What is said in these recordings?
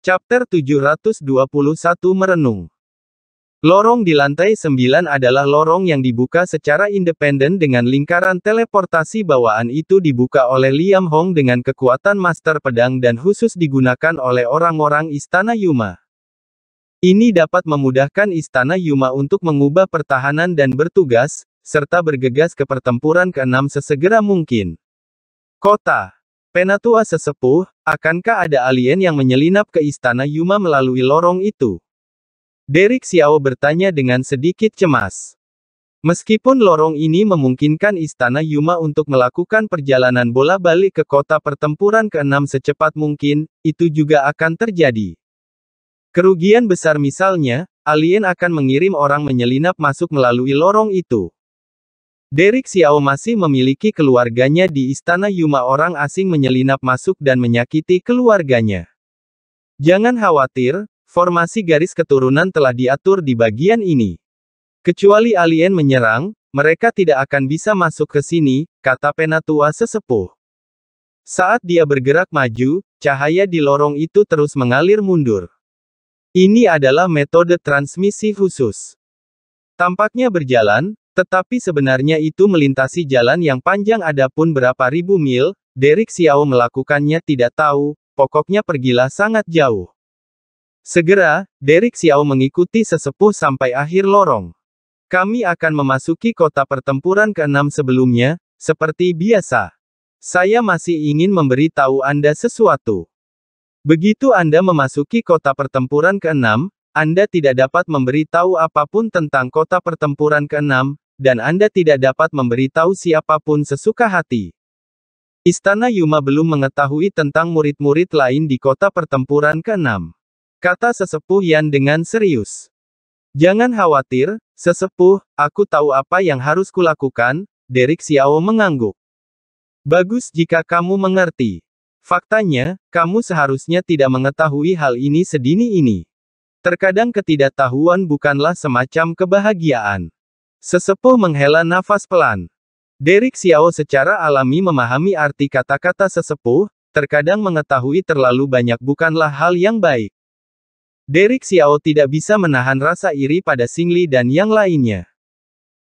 Chapter 721 Merenung Lorong di lantai 9 adalah lorong yang dibuka secara independen dengan lingkaran teleportasi bawaan itu dibuka oleh Liam Hong dengan kekuatan master pedang dan khusus digunakan oleh orang-orang istana Yuma. Ini dapat memudahkan istana Yuma untuk mengubah pertahanan dan bertugas, serta bergegas ke pertempuran keenam sesegera mungkin. Kota Penatua sesepuh, akankah ada alien yang menyelinap ke istana Yuma melalui lorong itu? Derek Xiao bertanya dengan sedikit cemas. Meskipun lorong ini memungkinkan istana Yuma untuk melakukan perjalanan bola balik ke kota pertempuran ke-6 secepat mungkin, itu juga akan terjadi. Kerugian besar misalnya, alien akan mengirim orang menyelinap masuk melalui lorong itu. Derek Xiao masih memiliki keluarganya di istana Yuma orang asing menyelinap masuk dan menyakiti keluarganya. Jangan khawatir, formasi garis keturunan telah diatur di bagian ini. Kecuali alien menyerang, mereka tidak akan bisa masuk ke sini, kata penatua sesepuh. Saat dia bergerak maju, cahaya di lorong itu terus mengalir mundur. Ini adalah metode transmisi khusus. Tampaknya berjalan, tetapi sebenarnya itu melintasi jalan yang panjang adapun berapa ribu mil, Derek Xiao melakukannya tidak tahu, pokoknya pergilah sangat jauh. Segera, Derek Xiao mengikuti sesepuh sampai akhir lorong. Kami akan memasuki kota pertempuran ke-6 sebelumnya, seperti biasa. Saya masih ingin memberi tahu Anda sesuatu. Begitu Anda memasuki kota pertempuran ke-6, Anda tidak dapat memberi tahu apapun tentang kota pertempuran ke-6, dan Anda tidak dapat memberitahu siapapun sesuka hati. Istana Yuma belum mengetahui tentang murid-murid lain di kota pertempuran ke-6. Kata sesepuh Yan dengan serius. Jangan khawatir, sesepuh, aku tahu apa yang harus kulakukan, Derek Xiao mengangguk. Bagus jika kamu mengerti. Faktanya, kamu seharusnya tidak mengetahui hal ini sedini ini. Terkadang ketidaktahuan bukanlah semacam kebahagiaan. Sesepuh menghela nafas pelan. Derek Xiao secara alami memahami arti kata-kata sesepuh, terkadang mengetahui terlalu banyak bukanlah hal yang baik. Derek Xiao tidak bisa menahan rasa iri pada Singli dan yang lainnya.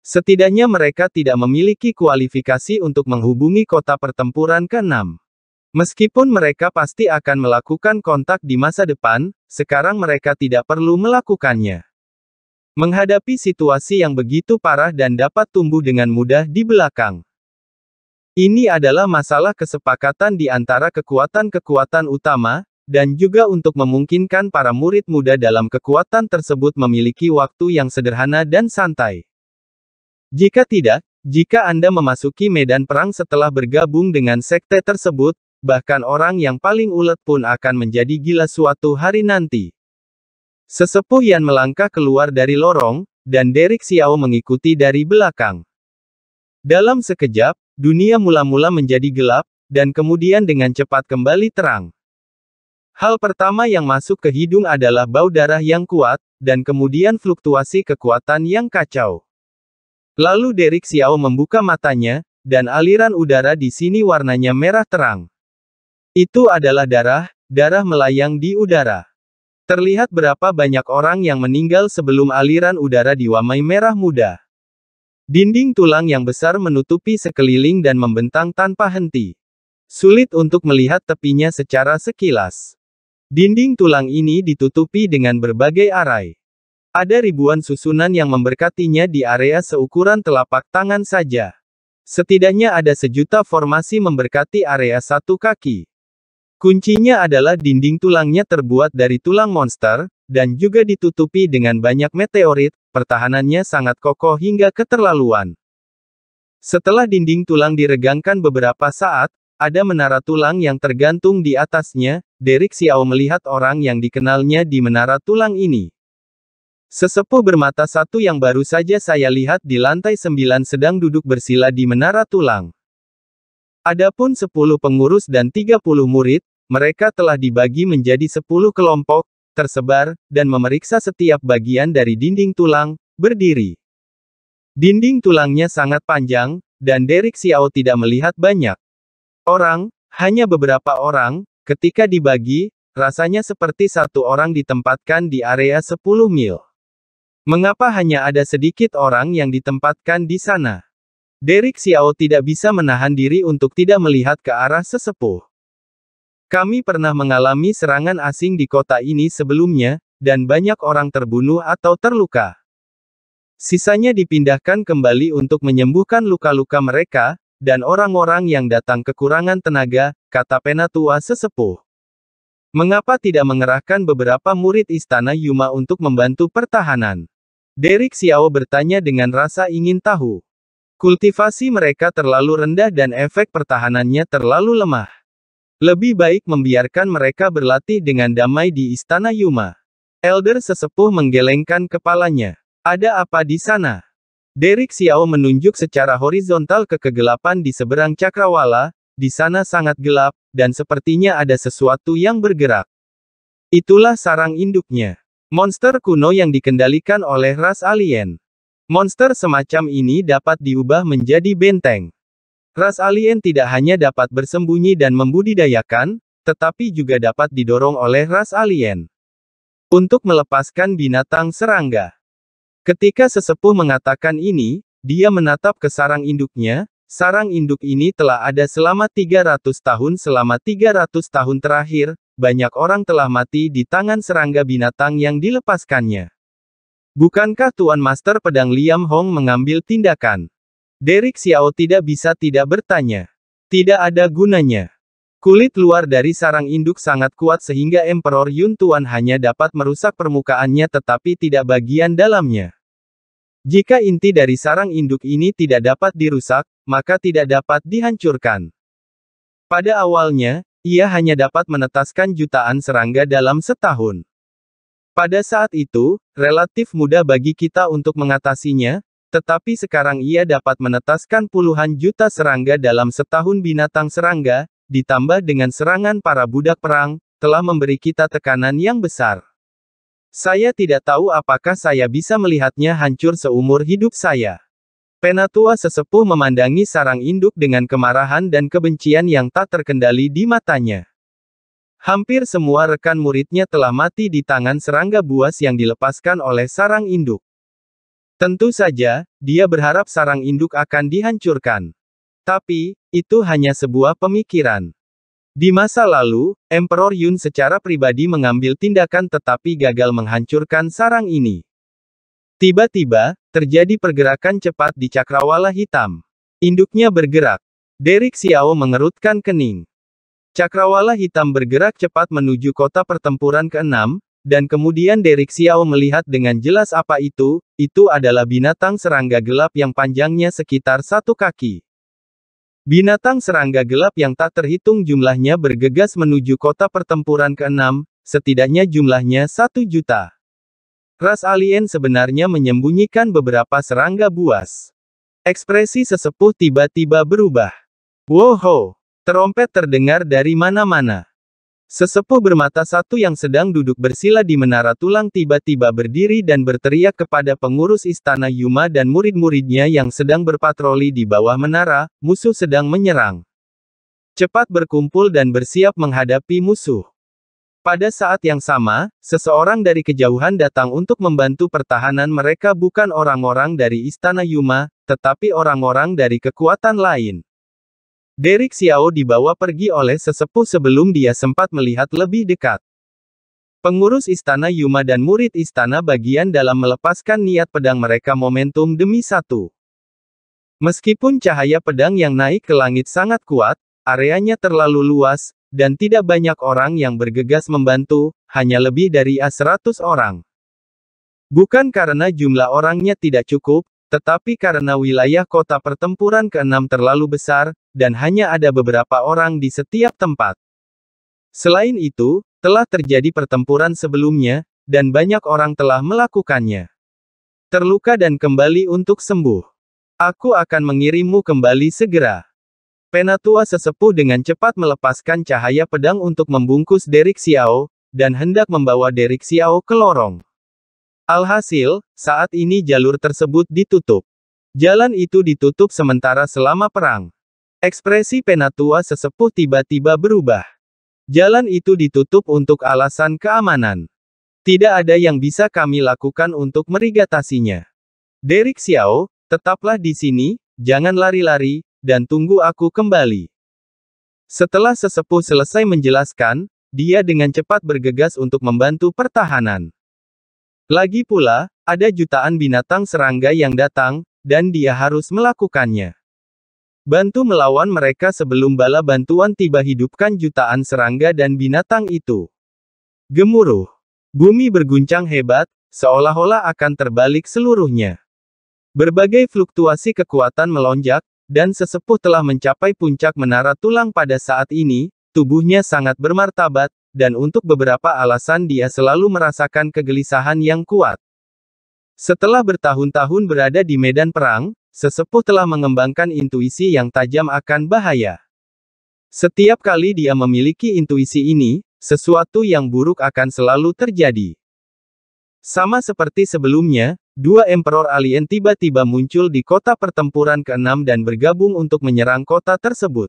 Setidaknya mereka tidak memiliki kualifikasi untuk menghubungi kota pertempuran ke-6. Meskipun mereka pasti akan melakukan kontak di masa depan, sekarang mereka tidak perlu melakukannya. Menghadapi situasi yang begitu parah dan dapat tumbuh dengan mudah di belakang. Ini adalah masalah kesepakatan di antara kekuatan-kekuatan utama, dan juga untuk memungkinkan para murid muda dalam kekuatan tersebut memiliki waktu yang sederhana dan santai. Jika tidak, jika Anda memasuki medan perang setelah bergabung dengan sekte tersebut, bahkan orang yang paling ulet pun akan menjadi gila suatu hari nanti. Sesepuh Yan melangkah keluar dari lorong, dan Derek Xiao mengikuti dari belakang. Dalam sekejap, dunia mula-mula menjadi gelap, dan kemudian dengan cepat kembali terang. Hal pertama yang masuk ke hidung adalah bau darah yang kuat, dan kemudian fluktuasi kekuatan yang kacau. Lalu Derek Xiao membuka matanya, dan aliran udara di sini warnanya merah terang. Itu adalah darah, darah melayang di udara. Terlihat berapa banyak orang yang meninggal sebelum aliran udara di Wamai merah muda. Dinding tulang yang besar menutupi sekeliling dan membentang tanpa henti. Sulit untuk melihat tepinya secara sekilas. Dinding tulang ini ditutupi dengan berbagai arai. Ada ribuan susunan yang memberkatinya di area seukuran telapak tangan saja. Setidaknya ada sejuta formasi memberkati area satu kaki. Kuncinya adalah dinding tulangnya terbuat dari tulang monster, dan juga ditutupi dengan banyak meteorit, pertahanannya sangat kokoh hingga keterlaluan. Setelah dinding tulang diregangkan beberapa saat, ada menara tulang yang tergantung di atasnya, Derek Xiao melihat orang yang dikenalnya di menara tulang ini. Sesepuh bermata satu yang baru saja saya lihat di lantai sembilan sedang duduk bersila di menara tulang. Adapun 10 pengurus dan 30 murid, mereka telah dibagi menjadi 10 kelompok, tersebar, dan memeriksa setiap bagian dari dinding tulang, berdiri. Dinding tulangnya sangat panjang, dan Derek Xiao tidak melihat banyak orang, hanya beberapa orang, ketika dibagi, rasanya seperti satu orang ditempatkan di area 10 mil. Mengapa hanya ada sedikit orang yang ditempatkan di sana? Derek Xiao tidak bisa menahan diri untuk tidak melihat ke arah sesepuh. Kami pernah mengalami serangan asing di kota ini sebelumnya, dan banyak orang terbunuh atau terluka. Sisanya dipindahkan kembali untuk menyembuhkan luka-luka mereka, dan orang-orang yang datang kekurangan tenaga, kata penatua sesepuh. Mengapa tidak mengerahkan beberapa murid istana Yuma untuk membantu pertahanan? Derek Xiao bertanya dengan rasa ingin tahu. Kultivasi mereka terlalu rendah dan efek pertahanannya terlalu lemah. Lebih baik membiarkan mereka berlatih dengan damai di istana Yuma. Elder sesepuh menggelengkan kepalanya. Ada apa di sana? Derek Xiao menunjuk secara horizontal ke kegelapan di seberang cakrawala, di sana sangat gelap, dan sepertinya ada sesuatu yang bergerak. Itulah sarang induknya. Monster kuno yang dikendalikan oleh ras alien. Monster semacam ini dapat diubah menjadi benteng. Ras alien tidak hanya dapat bersembunyi dan membudidayakan, tetapi juga dapat didorong oleh ras alien. Untuk melepaskan binatang serangga. Ketika sesepuh mengatakan ini, dia menatap ke sarang induknya, sarang induk ini telah ada selama 300 tahun selama 300 tahun terakhir, banyak orang telah mati di tangan serangga binatang yang dilepaskannya. Bukankah Tuan Master Pedang Liam Hong mengambil tindakan? Derek Xiao tidak bisa tidak bertanya. Tidak ada gunanya. Kulit luar dari sarang induk sangat kuat sehingga Emperor Yun Tuan hanya dapat merusak permukaannya tetapi tidak bagian dalamnya. Jika inti dari sarang induk ini tidak dapat dirusak, maka tidak dapat dihancurkan. Pada awalnya, ia hanya dapat menetaskan jutaan serangga dalam setahun. Pada saat itu, relatif mudah bagi kita untuk mengatasinya, tetapi sekarang ia dapat menetaskan puluhan juta serangga dalam setahun binatang serangga, ditambah dengan serangan para budak perang, telah memberi kita tekanan yang besar. Saya tidak tahu apakah saya bisa melihatnya hancur seumur hidup saya. Penatua sesepuh memandangi sarang induk dengan kemarahan dan kebencian yang tak terkendali di matanya. Hampir semua rekan muridnya telah mati di tangan serangga buas yang dilepaskan oleh sarang induk. Tentu saja, dia berharap sarang induk akan dihancurkan. Tapi, itu hanya sebuah pemikiran. Di masa lalu, Emperor Yun secara pribadi mengambil tindakan tetapi gagal menghancurkan sarang ini. Tiba-tiba, terjadi pergerakan cepat di cakrawala hitam. Induknya bergerak. Derek Xiao mengerutkan kening. Cakrawala hitam bergerak cepat menuju kota pertempuran ke-6, dan kemudian Derek Xiao melihat dengan jelas apa itu, itu adalah binatang serangga gelap yang panjangnya sekitar satu kaki. Binatang serangga gelap yang tak terhitung jumlahnya bergegas menuju kota pertempuran ke-6, setidaknya jumlahnya satu juta. Ras alien sebenarnya menyembunyikan beberapa serangga buas. Ekspresi sesepuh tiba-tiba berubah. Wow! Terompet terdengar dari mana-mana. Sesepuh bermata satu yang sedang duduk bersila di menara tulang tiba-tiba berdiri dan berteriak kepada pengurus istana Yuma dan murid-muridnya yang sedang berpatroli di bawah menara, musuh sedang menyerang. Cepat berkumpul dan bersiap menghadapi musuh. Pada saat yang sama, seseorang dari kejauhan datang untuk membantu pertahanan mereka bukan orang-orang dari istana Yuma, tetapi orang-orang dari kekuatan lain. Derek Xiao dibawa pergi oleh sesepuh sebelum dia sempat melihat lebih dekat. Pengurus istana Yuma dan murid istana bagian dalam melepaskan niat pedang mereka momentum demi satu. Meskipun cahaya pedang yang naik ke langit sangat kuat, areanya terlalu luas, dan tidak banyak orang yang bergegas membantu, hanya lebih dari A100 orang. Bukan karena jumlah orangnya tidak cukup, tetapi karena wilayah kota pertempuran ke-6 terlalu besar, dan hanya ada beberapa orang di setiap tempat. Selain itu, telah terjadi pertempuran sebelumnya, dan banyak orang telah melakukannya. Terluka dan kembali untuk sembuh. Aku akan mengirimmu kembali segera. Penatua sesepuh dengan cepat melepaskan cahaya pedang untuk membungkus Derek Xiao, dan hendak membawa Derek Xiao ke lorong. Alhasil, saat ini jalur tersebut ditutup. Jalan itu ditutup sementara selama perang. Ekspresi penatua sesepuh tiba-tiba berubah. Jalan itu ditutup untuk alasan keamanan. Tidak ada yang bisa kami lakukan untuk merigatasinya. Derek Xiao, tetaplah di sini, jangan lari-lari, dan tunggu aku kembali. Setelah sesepuh selesai menjelaskan, dia dengan cepat bergegas untuk membantu pertahanan. Lagi pula, ada jutaan binatang serangga yang datang, dan dia harus melakukannya. Bantu melawan mereka sebelum bala bantuan tiba hidupkan jutaan serangga dan binatang itu. Gemuruh. Bumi berguncang hebat, seolah-olah akan terbalik seluruhnya. Berbagai fluktuasi kekuatan melonjak, dan sesepuh telah mencapai puncak menara tulang pada saat ini, tubuhnya sangat bermartabat, dan untuk beberapa alasan dia selalu merasakan kegelisahan yang kuat. Setelah bertahun-tahun berada di medan perang, sesepuh telah mengembangkan intuisi yang tajam akan bahaya. Setiap kali dia memiliki intuisi ini, sesuatu yang buruk akan selalu terjadi. Sama seperti sebelumnya, dua emperor alien tiba-tiba muncul di kota pertempuran ke-6 dan bergabung untuk menyerang kota tersebut.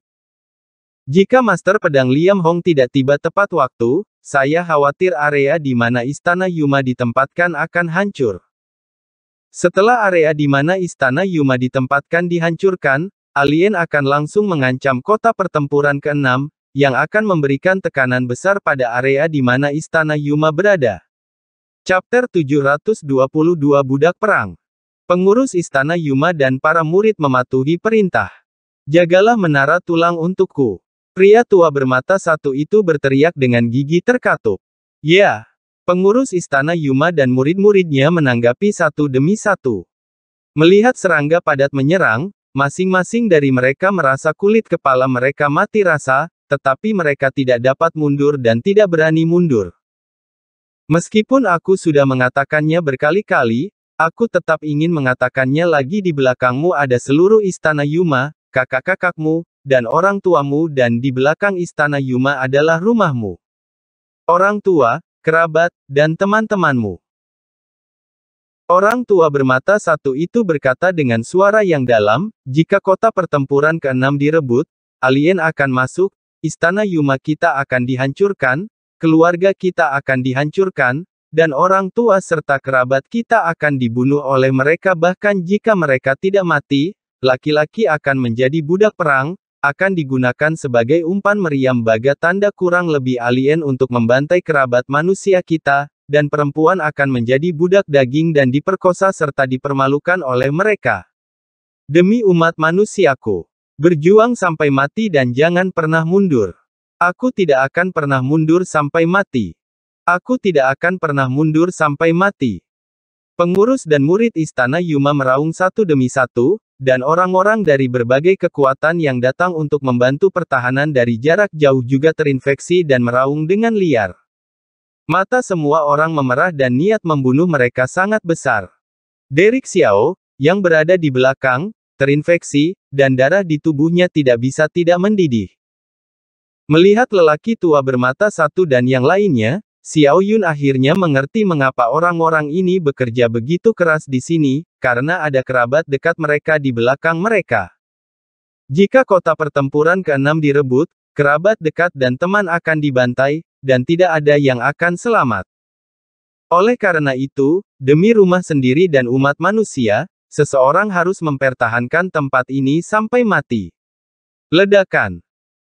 Jika Master Pedang Liam Hong tidak tiba tepat waktu, saya khawatir area di mana Istana Yuma ditempatkan akan hancur. Setelah area di mana Istana Yuma ditempatkan dihancurkan, alien akan langsung mengancam kota pertempuran ke-6, yang akan memberikan tekanan besar pada area di mana Istana Yuma berada. Chapter 722 Budak Perang Pengurus Istana Yuma dan para murid mematuhi perintah. Jagalah menara tulang untukku. Pria tua bermata satu itu berteriak dengan gigi terkatup. Ya! Pengurus istana Yuma dan murid-muridnya menanggapi satu demi satu. Melihat serangga padat menyerang, masing-masing dari mereka merasa kulit kepala mereka mati rasa, tetapi mereka tidak dapat mundur dan tidak berani mundur. Meskipun aku sudah mengatakannya berkali-kali, aku tetap ingin mengatakannya lagi di belakangmu ada seluruh istana Yuma, kakak-kakakmu, dan orang tuamu dan di belakang istana Yuma adalah rumahmu. Orang tua, kerabat, dan teman-temanmu. Orang tua bermata satu itu berkata dengan suara yang dalam, jika kota pertempuran keenam direbut, alien akan masuk, istana Yuma kita akan dihancurkan, keluarga kita akan dihancurkan, dan orang tua serta kerabat kita akan dibunuh oleh mereka bahkan jika mereka tidak mati, laki-laki akan menjadi budak perang, akan digunakan sebagai umpan meriam baga tanda kurang lebih alien untuk membantai kerabat manusia kita, dan perempuan akan menjadi budak daging dan diperkosa serta dipermalukan oleh mereka. Demi umat manusiaku, berjuang sampai mati dan jangan pernah mundur. Aku tidak akan pernah mundur sampai mati. Aku tidak akan pernah mundur sampai mati. Pengurus dan murid istana Yuma meraung satu demi satu, dan orang-orang dari berbagai kekuatan yang datang untuk membantu pertahanan dari jarak jauh juga terinfeksi dan meraung dengan liar. Mata semua orang memerah dan niat membunuh mereka sangat besar. Derek Xiao, yang berada di belakang, terinfeksi, dan darah di tubuhnya tidak bisa tidak mendidih. Melihat lelaki tua bermata satu dan yang lainnya, Xiao Yun akhirnya mengerti mengapa orang-orang ini bekerja begitu keras di sini, karena ada kerabat dekat mereka di belakang mereka. Jika kota pertempuran ke-6 direbut, kerabat dekat dan teman akan dibantai, dan tidak ada yang akan selamat. Oleh karena itu, demi rumah sendiri dan umat manusia, seseorang harus mempertahankan tempat ini sampai mati. Ledakan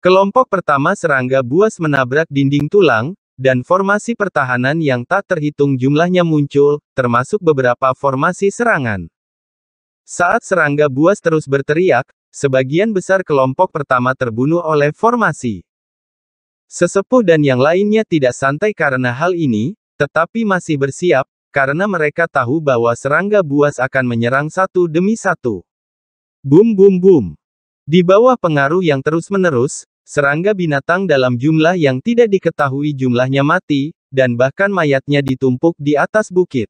Kelompok pertama serangga buas menabrak dinding tulang, dan formasi pertahanan yang tak terhitung jumlahnya muncul, termasuk beberapa formasi serangan. Saat serangga buas terus berteriak, sebagian besar kelompok pertama terbunuh oleh formasi. Sesepuh dan yang lainnya tidak santai karena hal ini, tetapi masih bersiap, karena mereka tahu bahwa serangga buas akan menyerang satu demi satu. Bum bum bum. Di bawah pengaruh yang terus-menerus, Serangga binatang dalam jumlah yang tidak diketahui jumlahnya mati, dan bahkan mayatnya ditumpuk di atas bukit.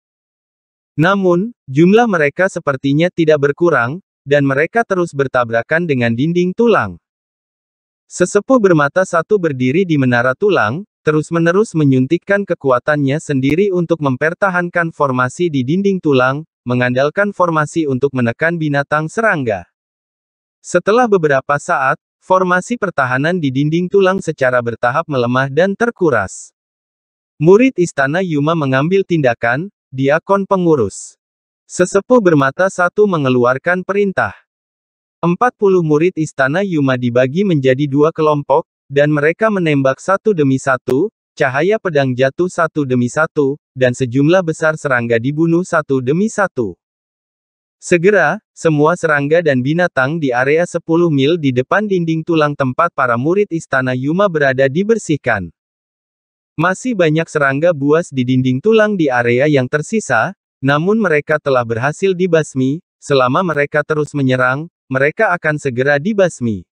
Namun, jumlah mereka sepertinya tidak berkurang, dan mereka terus bertabrakan dengan dinding tulang. Sesepuh bermata satu berdiri di menara tulang, terus-menerus menyuntikkan kekuatannya sendiri untuk mempertahankan formasi di dinding tulang, mengandalkan formasi untuk menekan binatang serangga. Setelah beberapa saat, formasi pertahanan di dinding tulang secara bertahap melemah dan terkuras. Murid istana Yuma mengambil tindakan, diakon pengurus. Sesepuh bermata satu mengeluarkan perintah. Empat puluh murid istana Yuma dibagi menjadi dua kelompok, dan mereka menembak satu demi satu, cahaya pedang jatuh satu demi satu, dan sejumlah besar serangga dibunuh satu demi satu. Segera, semua serangga dan binatang di area 10 mil di depan dinding tulang tempat para murid istana Yuma berada dibersihkan. Masih banyak serangga buas di dinding tulang di area yang tersisa, namun mereka telah berhasil dibasmi, selama mereka terus menyerang, mereka akan segera dibasmi.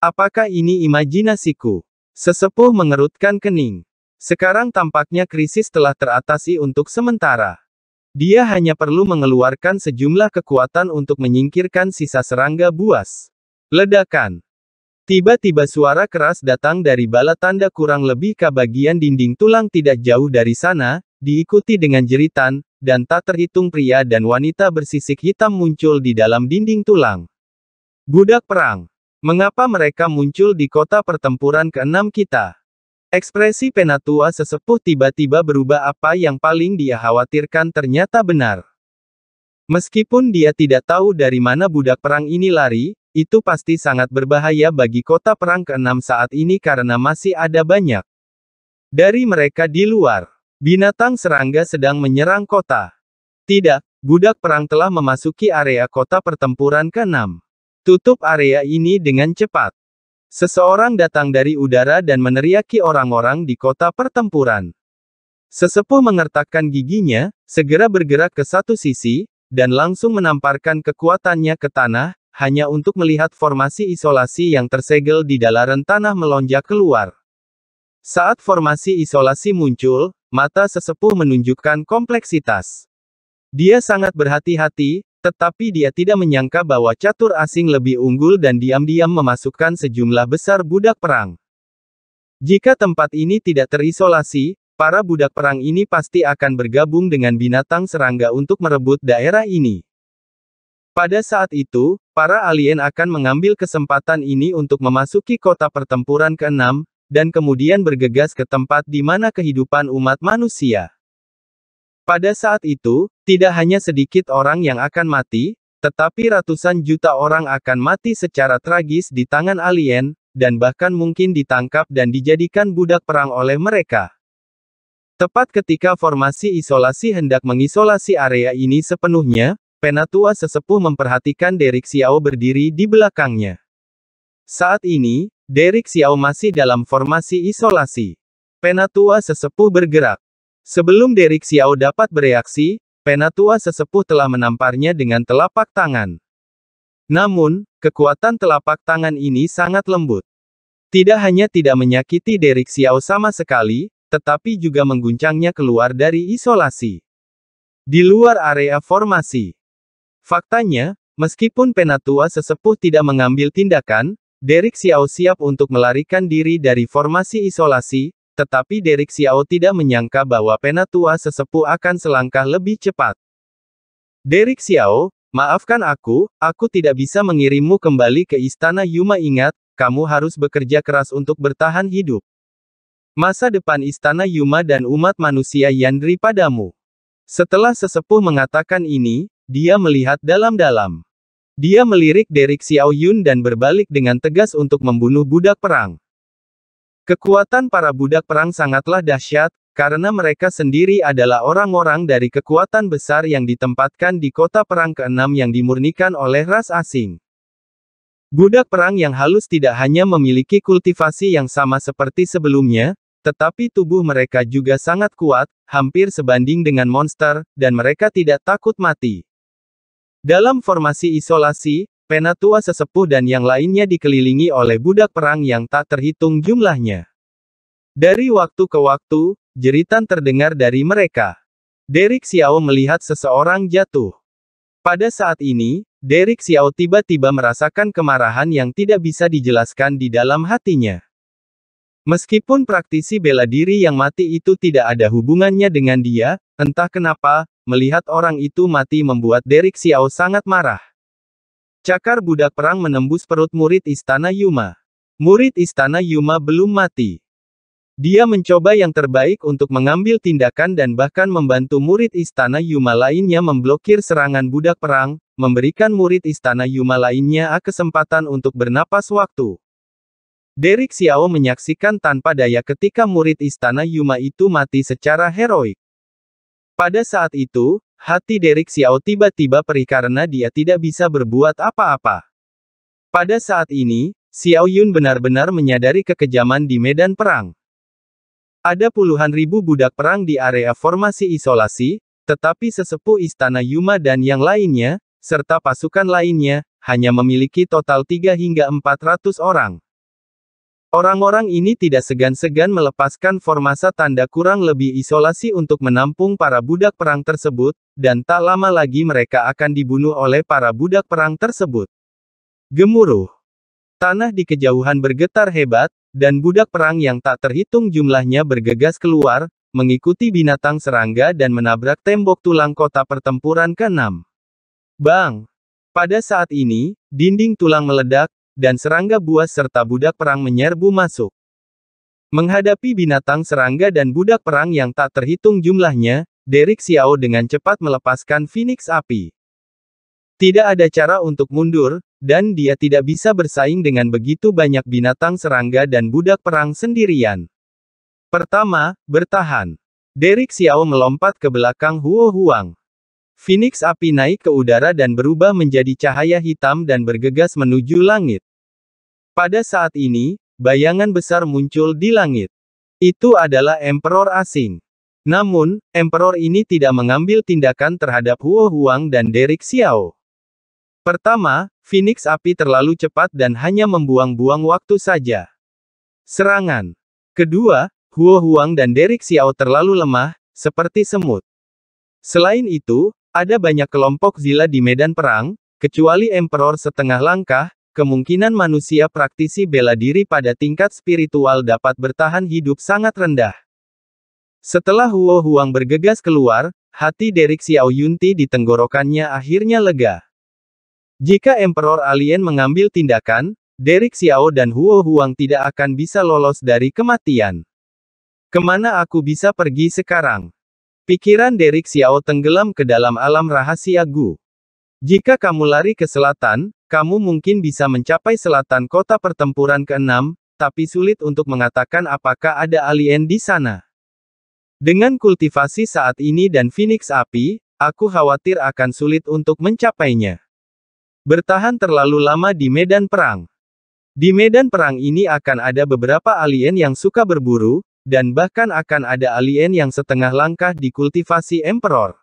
Apakah ini imajinasiku? Sesepuh mengerutkan kening. Sekarang tampaknya krisis telah teratasi untuk sementara. Dia hanya perlu mengeluarkan sejumlah kekuatan untuk menyingkirkan sisa serangga buas. Ledakan. Tiba-tiba suara keras datang dari bala tanda kurang lebih ke bagian dinding tulang tidak jauh dari sana, diikuti dengan jeritan, dan tak terhitung pria dan wanita bersisik hitam muncul di dalam dinding tulang. Budak perang. Mengapa mereka muncul di kota pertempuran keenam kita? Ekspresi penatua sesepuh tiba-tiba berubah apa yang paling dia khawatirkan ternyata benar. Meskipun dia tidak tahu dari mana budak perang ini lari, itu pasti sangat berbahaya bagi kota perang ke-6 saat ini karena masih ada banyak dari mereka di luar. Binatang serangga sedang menyerang kota. Tidak, budak perang telah memasuki area kota pertempuran ke-6. Tutup area ini dengan cepat. Seseorang datang dari udara dan meneriaki orang-orang di kota pertempuran. Sesepuh mengertakkan giginya, segera bergerak ke satu sisi, dan langsung menamparkan kekuatannya ke tanah, hanya untuk melihat formasi isolasi yang tersegel di dalaran tanah melonjak keluar. Saat formasi isolasi muncul, mata sesepuh menunjukkan kompleksitas. Dia sangat berhati-hati, tetapi dia tidak menyangka bahwa catur asing lebih unggul dan diam-diam memasukkan sejumlah besar budak perang. Jika tempat ini tidak terisolasi, para budak perang ini pasti akan bergabung dengan binatang serangga untuk merebut daerah ini. Pada saat itu, para alien akan mengambil kesempatan ini untuk memasuki kota pertempuran ke-6, dan kemudian bergegas ke tempat di mana kehidupan umat manusia. Pada saat itu, tidak hanya sedikit orang yang akan mati, tetapi ratusan juta orang akan mati secara tragis di tangan alien, dan bahkan mungkin ditangkap dan dijadikan budak perang oleh mereka. Tepat ketika formasi isolasi hendak mengisolasi area ini sepenuhnya, penatua sesepuh memperhatikan Derek Xiao berdiri di belakangnya. Saat ini, Derek Xiao masih dalam formasi isolasi. Penatua sesepuh bergerak. Sebelum Derek Xiao dapat bereaksi, penatua sesepuh telah menamparnya dengan telapak tangan. Namun, kekuatan telapak tangan ini sangat lembut. Tidak hanya tidak menyakiti Derek Xiao sama sekali, tetapi juga mengguncangnya keluar dari isolasi. Di luar area formasi. Faktanya, meskipun penatua sesepuh tidak mengambil tindakan, Derek Xiao siap untuk melarikan diri dari formasi isolasi, tetapi Derek Xiao tidak menyangka bahwa penatua sesepuh akan selangkah lebih cepat. Derek Xiao, maafkan aku, aku tidak bisa mengirimmu kembali ke istana Yuma ingat, kamu harus bekerja keras untuk bertahan hidup. Masa depan istana Yuma dan umat manusia Yandri padamu. Setelah sesepuh mengatakan ini, dia melihat dalam-dalam. Dia melirik Derek Xiao Yun dan berbalik dengan tegas untuk membunuh budak perang. Kekuatan para budak perang sangatlah dahsyat, karena mereka sendiri adalah orang-orang dari kekuatan besar yang ditempatkan di kota perang keenam yang dimurnikan oleh ras asing. Budak perang yang halus tidak hanya memiliki kultivasi yang sama seperti sebelumnya, tetapi tubuh mereka juga sangat kuat, hampir sebanding dengan monster, dan mereka tidak takut mati. Dalam formasi isolasi, Penatua sesepuh dan yang lainnya dikelilingi oleh budak perang yang tak terhitung jumlahnya. Dari waktu ke waktu, jeritan terdengar dari mereka. Derek Xiao melihat seseorang jatuh. Pada saat ini, Derek Xiao tiba-tiba merasakan kemarahan yang tidak bisa dijelaskan di dalam hatinya. Meskipun praktisi bela diri yang mati itu tidak ada hubungannya dengan dia, entah kenapa, melihat orang itu mati membuat Derek Xiao sangat marah. Cakar budak perang menembus perut murid istana Yuma. Murid istana Yuma belum mati. Dia mencoba yang terbaik untuk mengambil tindakan dan bahkan membantu murid istana Yuma lainnya memblokir serangan budak perang, memberikan murid istana Yuma lainnya A kesempatan untuk bernapas waktu. Derek Xiao menyaksikan tanpa daya ketika murid istana Yuma itu mati secara heroik. Pada saat itu, Hati Derek Xiao tiba-tiba perih karena dia tidak bisa berbuat apa-apa. Pada saat ini, Xiao Yun benar-benar menyadari kekejaman di medan perang. Ada puluhan ribu budak perang di area formasi isolasi, tetapi sesepuh istana Yuma dan yang lainnya, serta pasukan lainnya, hanya memiliki total 3 hingga 400 orang. Orang-orang ini tidak segan-segan melepaskan formasa tanda kurang lebih isolasi untuk menampung para budak perang tersebut, dan tak lama lagi mereka akan dibunuh oleh para budak perang tersebut. Gemuruh. Tanah di kejauhan bergetar hebat, dan budak perang yang tak terhitung jumlahnya bergegas keluar, mengikuti binatang serangga dan menabrak tembok tulang kota pertempuran ke-6. Bang! Pada saat ini, dinding tulang meledak, dan serangga buas serta budak perang menyerbu masuk. Menghadapi binatang serangga dan budak perang yang tak terhitung jumlahnya, Derek Xiao dengan cepat melepaskan Phoenix api. Tidak ada cara untuk mundur, dan dia tidak bisa bersaing dengan begitu banyak binatang serangga dan budak perang sendirian. Pertama, bertahan. Derek Xiao melompat ke belakang Huo Huang. Phoenix api naik ke udara dan berubah menjadi cahaya hitam dan bergegas menuju langit. Pada saat ini, bayangan besar muncul di langit. Itu adalah emperor asing. Namun, emperor ini tidak mengambil tindakan terhadap Huo Huang dan Derek Xiao. Pertama, Phoenix api terlalu cepat dan hanya membuang-buang waktu saja. Serangan. Kedua, Huo Huang dan Derek Xiao terlalu lemah, seperti semut. Selain itu, ada banyak kelompok zila di medan perang, kecuali emperor setengah langkah, Kemungkinan manusia praktisi bela diri pada tingkat spiritual dapat bertahan hidup sangat rendah. Setelah Huo Huang bergegas keluar, hati Derek Xiao Yunti di tenggorokannya akhirnya lega. Jika Emperor Alien mengambil tindakan, Derek Xiao dan Huo Huang tidak akan bisa lolos dari kematian. Kemana aku bisa pergi sekarang? Pikiran Derek Xiao tenggelam ke dalam alam rahasia Gu. Jika kamu lari ke selatan, kamu mungkin bisa mencapai selatan kota pertempuran ke-6, tapi sulit untuk mengatakan apakah ada alien di sana. Dengan kultivasi saat ini dan Phoenix api, aku khawatir akan sulit untuk mencapainya. Bertahan terlalu lama di medan perang. Di medan perang ini akan ada beberapa alien yang suka berburu, dan bahkan akan ada alien yang setengah langkah di kultivasi Emperor.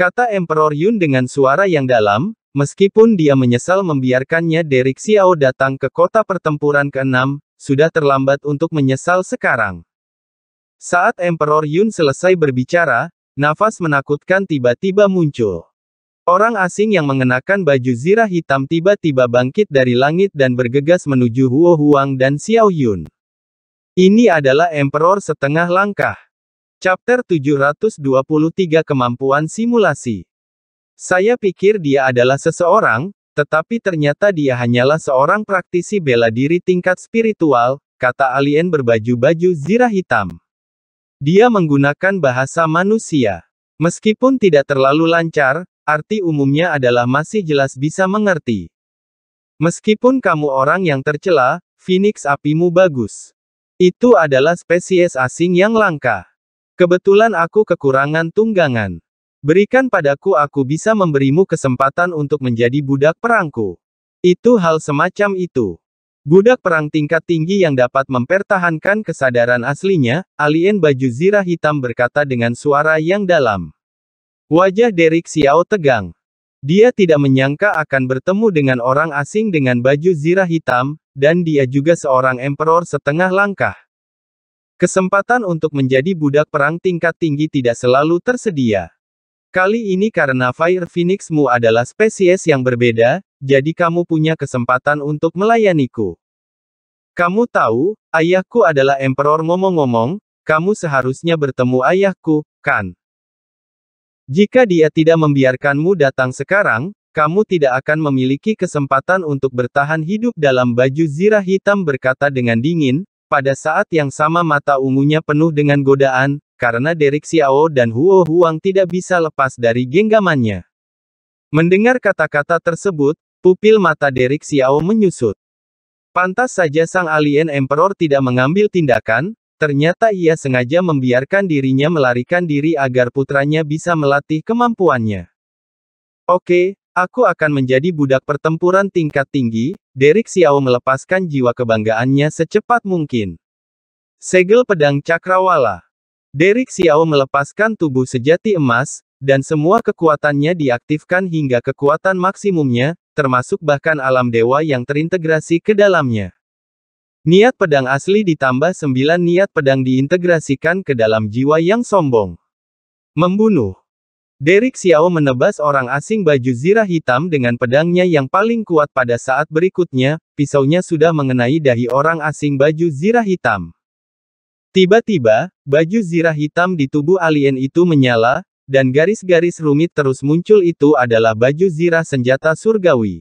Kata Emperor Yun dengan suara yang dalam, Meskipun dia menyesal membiarkannya Derek Xiao datang ke kota pertempuran ke-6, sudah terlambat untuk menyesal sekarang. Saat Emperor Yun selesai berbicara, nafas menakutkan tiba-tiba muncul. Orang asing yang mengenakan baju zirah hitam tiba-tiba bangkit dari langit dan bergegas menuju Huo Huang dan Xiao Yun. Ini adalah Emperor setengah langkah. Chapter 723 Kemampuan Simulasi saya pikir dia adalah seseorang, tetapi ternyata dia hanyalah seorang praktisi bela diri tingkat spiritual, kata alien berbaju-baju zirah hitam. Dia menggunakan bahasa manusia. Meskipun tidak terlalu lancar, arti umumnya adalah masih jelas bisa mengerti. Meskipun kamu orang yang tercela, Phoenix apimu bagus. Itu adalah spesies asing yang langka. Kebetulan aku kekurangan tunggangan. Berikan padaku aku bisa memberimu kesempatan untuk menjadi budak perangku. Itu hal semacam itu. Budak perang tingkat tinggi yang dapat mempertahankan kesadaran aslinya, alien baju zirah hitam berkata dengan suara yang dalam. Wajah Derek Xiao tegang. Dia tidak menyangka akan bertemu dengan orang asing dengan baju zirah hitam, dan dia juga seorang emperor setengah langkah. Kesempatan untuk menjadi budak perang tingkat tinggi tidak selalu tersedia. Kali ini karena Fire Phoenixmu adalah spesies yang berbeda, jadi kamu punya kesempatan untuk melayaniku. Kamu tahu, ayahku adalah emperor ngomong-ngomong, kamu seharusnya bertemu ayahku, kan? Jika dia tidak membiarkanmu datang sekarang, kamu tidak akan memiliki kesempatan untuk bertahan hidup dalam baju zirah hitam berkata dengan dingin, pada saat yang sama mata ungunya penuh dengan godaan, karena Derek Xiao dan Huo Huang tidak bisa lepas dari genggamannya. Mendengar kata-kata tersebut, pupil mata Derek Xiao menyusut. Pantas saja sang alien emperor tidak mengambil tindakan, ternyata ia sengaja membiarkan dirinya melarikan diri agar putranya bisa melatih kemampuannya. Oke, aku akan menjadi budak pertempuran tingkat tinggi, Derek Xiao melepaskan jiwa kebanggaannya secepat mungkin. Segel Pedang Cakrawala Derek Xiao melepaskan tubuh sejati emas, dan semua kekuatannya diaktifkan hingga kekuatan maksimumnya, termasuk bahkan alam dewa yang terintegrasi ke dalamnya. Niat pedang asli ditambah sembilan niat pedang diintegrasikan ke dalam jiwa yang sombong. Membunuh. Derek Xiao menebas orang asing baju zirah hitam dengan pedangnya yang paling kuat pada saat berikutnya, pisaunya sudah mengenai dahi orang asing baju zirah hitam. Tiba-tiba, baju zirah hitam di tubuh alien itu menyala, dan garis-garis rumit terus muncul itu adalah baju zirah senjata surgawi.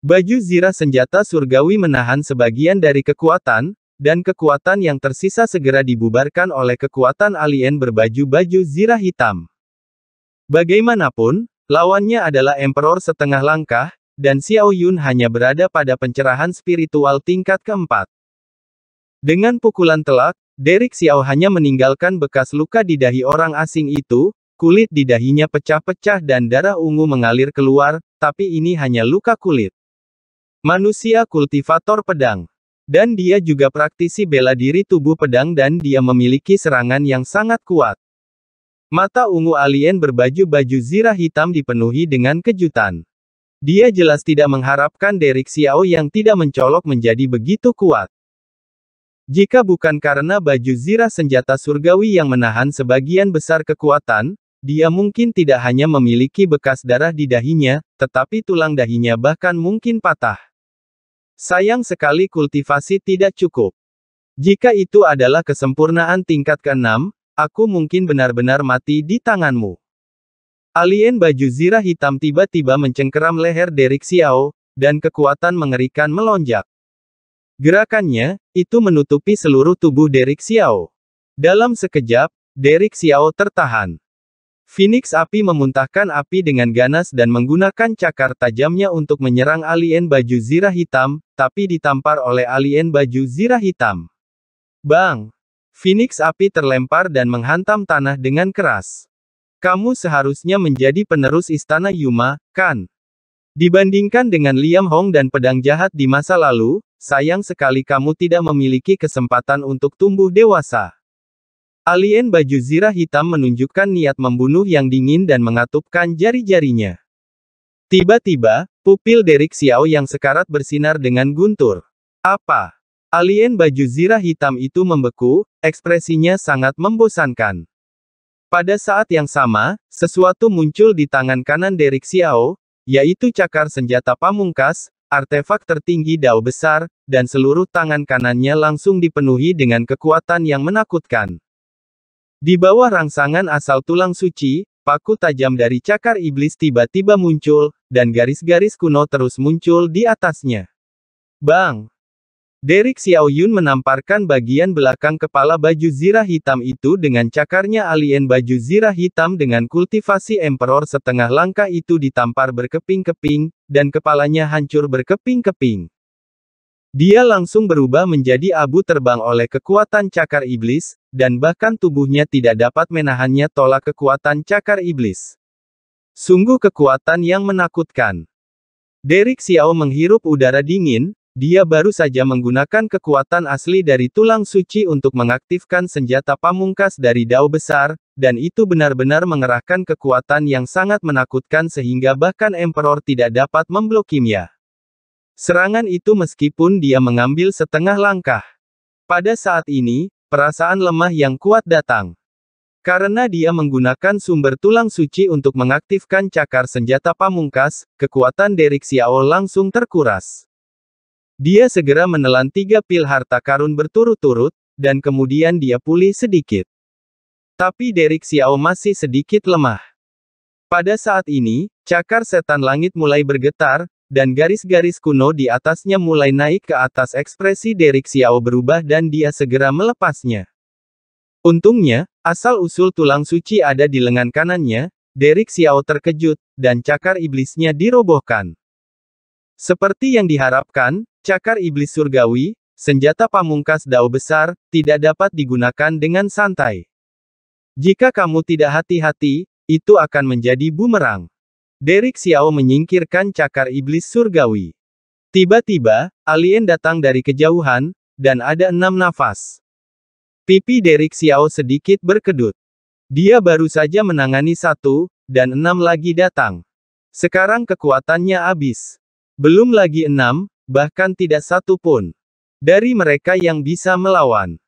Baju zirah senjata surgawi menahan sebagian dari kekuatan, dan kekuatan yang tersisa segera dibubarkan oleh kekuatan alien berbaju-baju zirah hitam. Bagaimanapun, lawannya adalah Emperor setengah langkah, dan Xiao Yun hanya berada pada pencerahan spiritual tingkat keempat. Dengan pukulan telak, Derek Xiao hanya meninggalkan bekas luka di dahi orang asing itu, kulit di dahinya pecah-pecah dan darah ungu mengalir keluar, tapi ini hanya luka kulit. Manusia kultivator pedang. Dan dia juga praktisi bela diri tubuh pedang dan dia memiliki serangan yang sangat kuat. Mata ungu alien berbaju-baju zirah hitam dipenuhi dengan kejutan. Dia jelas tidak mengharapkan Derek Xiao yang tidak mencolok menjadi begitu kuat. Jika bukan karena baju zirah senjata surgawi yang menahan sebagian besar kekuatan, dia mungkin tidak hanya memiliki bekas darah di dahinya, tetapi tulang dahinya bahkan mungkin patah. Sayang sekali kultivasi tidak cukup. Jika itu adalah kesempurnaan tingkat ke-6, aku mungkin benar-benar mati di tanganmu. Alien baju zirah hitam tiba-tiba mencengkeram leher Derek Xiao, dan kekuatan mengerikan melonjak. Gerakannya, itu menutupi seluruh tubuh Derek Xiao. Dalam sekejap, Derek Xiao tertahan. Phoenix api memuntahkan api dengan ganas dan menggunakan cakar tajamnya untuk menyerang alien baju zirah hitam, tapi ditampar oleh alien baju zirah hitam. Bang! Phoenix api terlempar dan menghantam tanah dengan keras. Kamu seharusnya menjadi penerus istana Yuma, kan? Dibandingkan dengan Liam Hong dan pedang jahat di masa lalu, sayang sekali kamu tidak memiliki kesempatan untuk tumbuh dewasa. Alien baju zirah hitam menunjukkan niat membunuh yang dingin dan mengatupkan jari-jarinya. Tiba-tiba, pupil Derek Xiao yang sekarat bersinar dengan guntur. Apa? Alien baju zirah hitam itu membeku, ekspresinya sangat membosankan. Pada saat yang sama, sesuatu muncul di tangan kanan Derek Xiao, yaitu cakar senjata pamungkas, artefak tertinggi dao besar, dan seluruh tangan kanannya langsung dipenuhi dengan kekuatan yang menakutkan. Di bawah rangsangan asal tulang suci, paku tajam dari cakar iblis tiba-tiba muncul, dan garis-garis kuno terus muncul di atasnya. Bang! Derek Yun menamparkan bagian belakang kepala baju zirah hitam itu dengan cakarnya alien baju zirah hitam dengan kultivasi emperor setengah langkah itu ditampar berkeping-keping, dan kepalanya hancur berkeping-keping. Dia langsung berubah menjadi abu terbang oleh kekuatan cakar iblis, dan bahkan tubuhnya tidak dapat menahannya tolak kekuatan cakar iblis. Sungguh kekuatan yang menakutkan. Derek Xiao menghirup udara dingin, dia baru saja menggunakan kekuatan asli dari tulang suci untuk mengaktifkan senjata pamungkas dari dao besar, dan itu benar-benar mengerahkan kekuatan yang sangat menakutkan sehingga bahkan Emperor tidak dapat memblokimnya. Serangan itu meskipun dia mengambil setengah langkah. Pada saat ini, perasaan lemah yang kuat datang. Karena dia menggunakan sumber tulang suci untuk mengaktifkan cakar senjata pamungkas, kekuatan Derek Xiao langsung terkuras. Dia segera menelan tiga pil harta karun berturut-turut, dan kemudian dia pulih sedikit. Tapi Derek Xiao masih sedikit lemah. Pada saat ini, cakar setan langit mulai bergetar, dan garis-garis kuno di atasnya mulai naik ke atas ekspresi Derek Xiao berubah dan dia segera melepasnya. Untungnya, asal-usul tulang suci ada di lengan kanannya, Derek Xiao terkejut, dan cakar iblisnya dirobohkan. Seperti yang diharapkan, cakar iblis surgawi, senjata pamungkas dao besar, tidak dapat digunakan dengan santai. Jika kamu tidak hati-hati, itu akan menjadi bumerang. Derek Xiao menyingkirkan cakar iblis surgawi. Tiba-tiba, alien datang dari kejauhan, dan ada enam nafas. Pipi Derek Xiao sedikit berkedut. Dia baru saja menangani satu, dan enam lagi datang. Sekarang kekuatannya habis. Belum lagi enam, bahkan tidak satu pun. Dari mereka yang bisa melawan.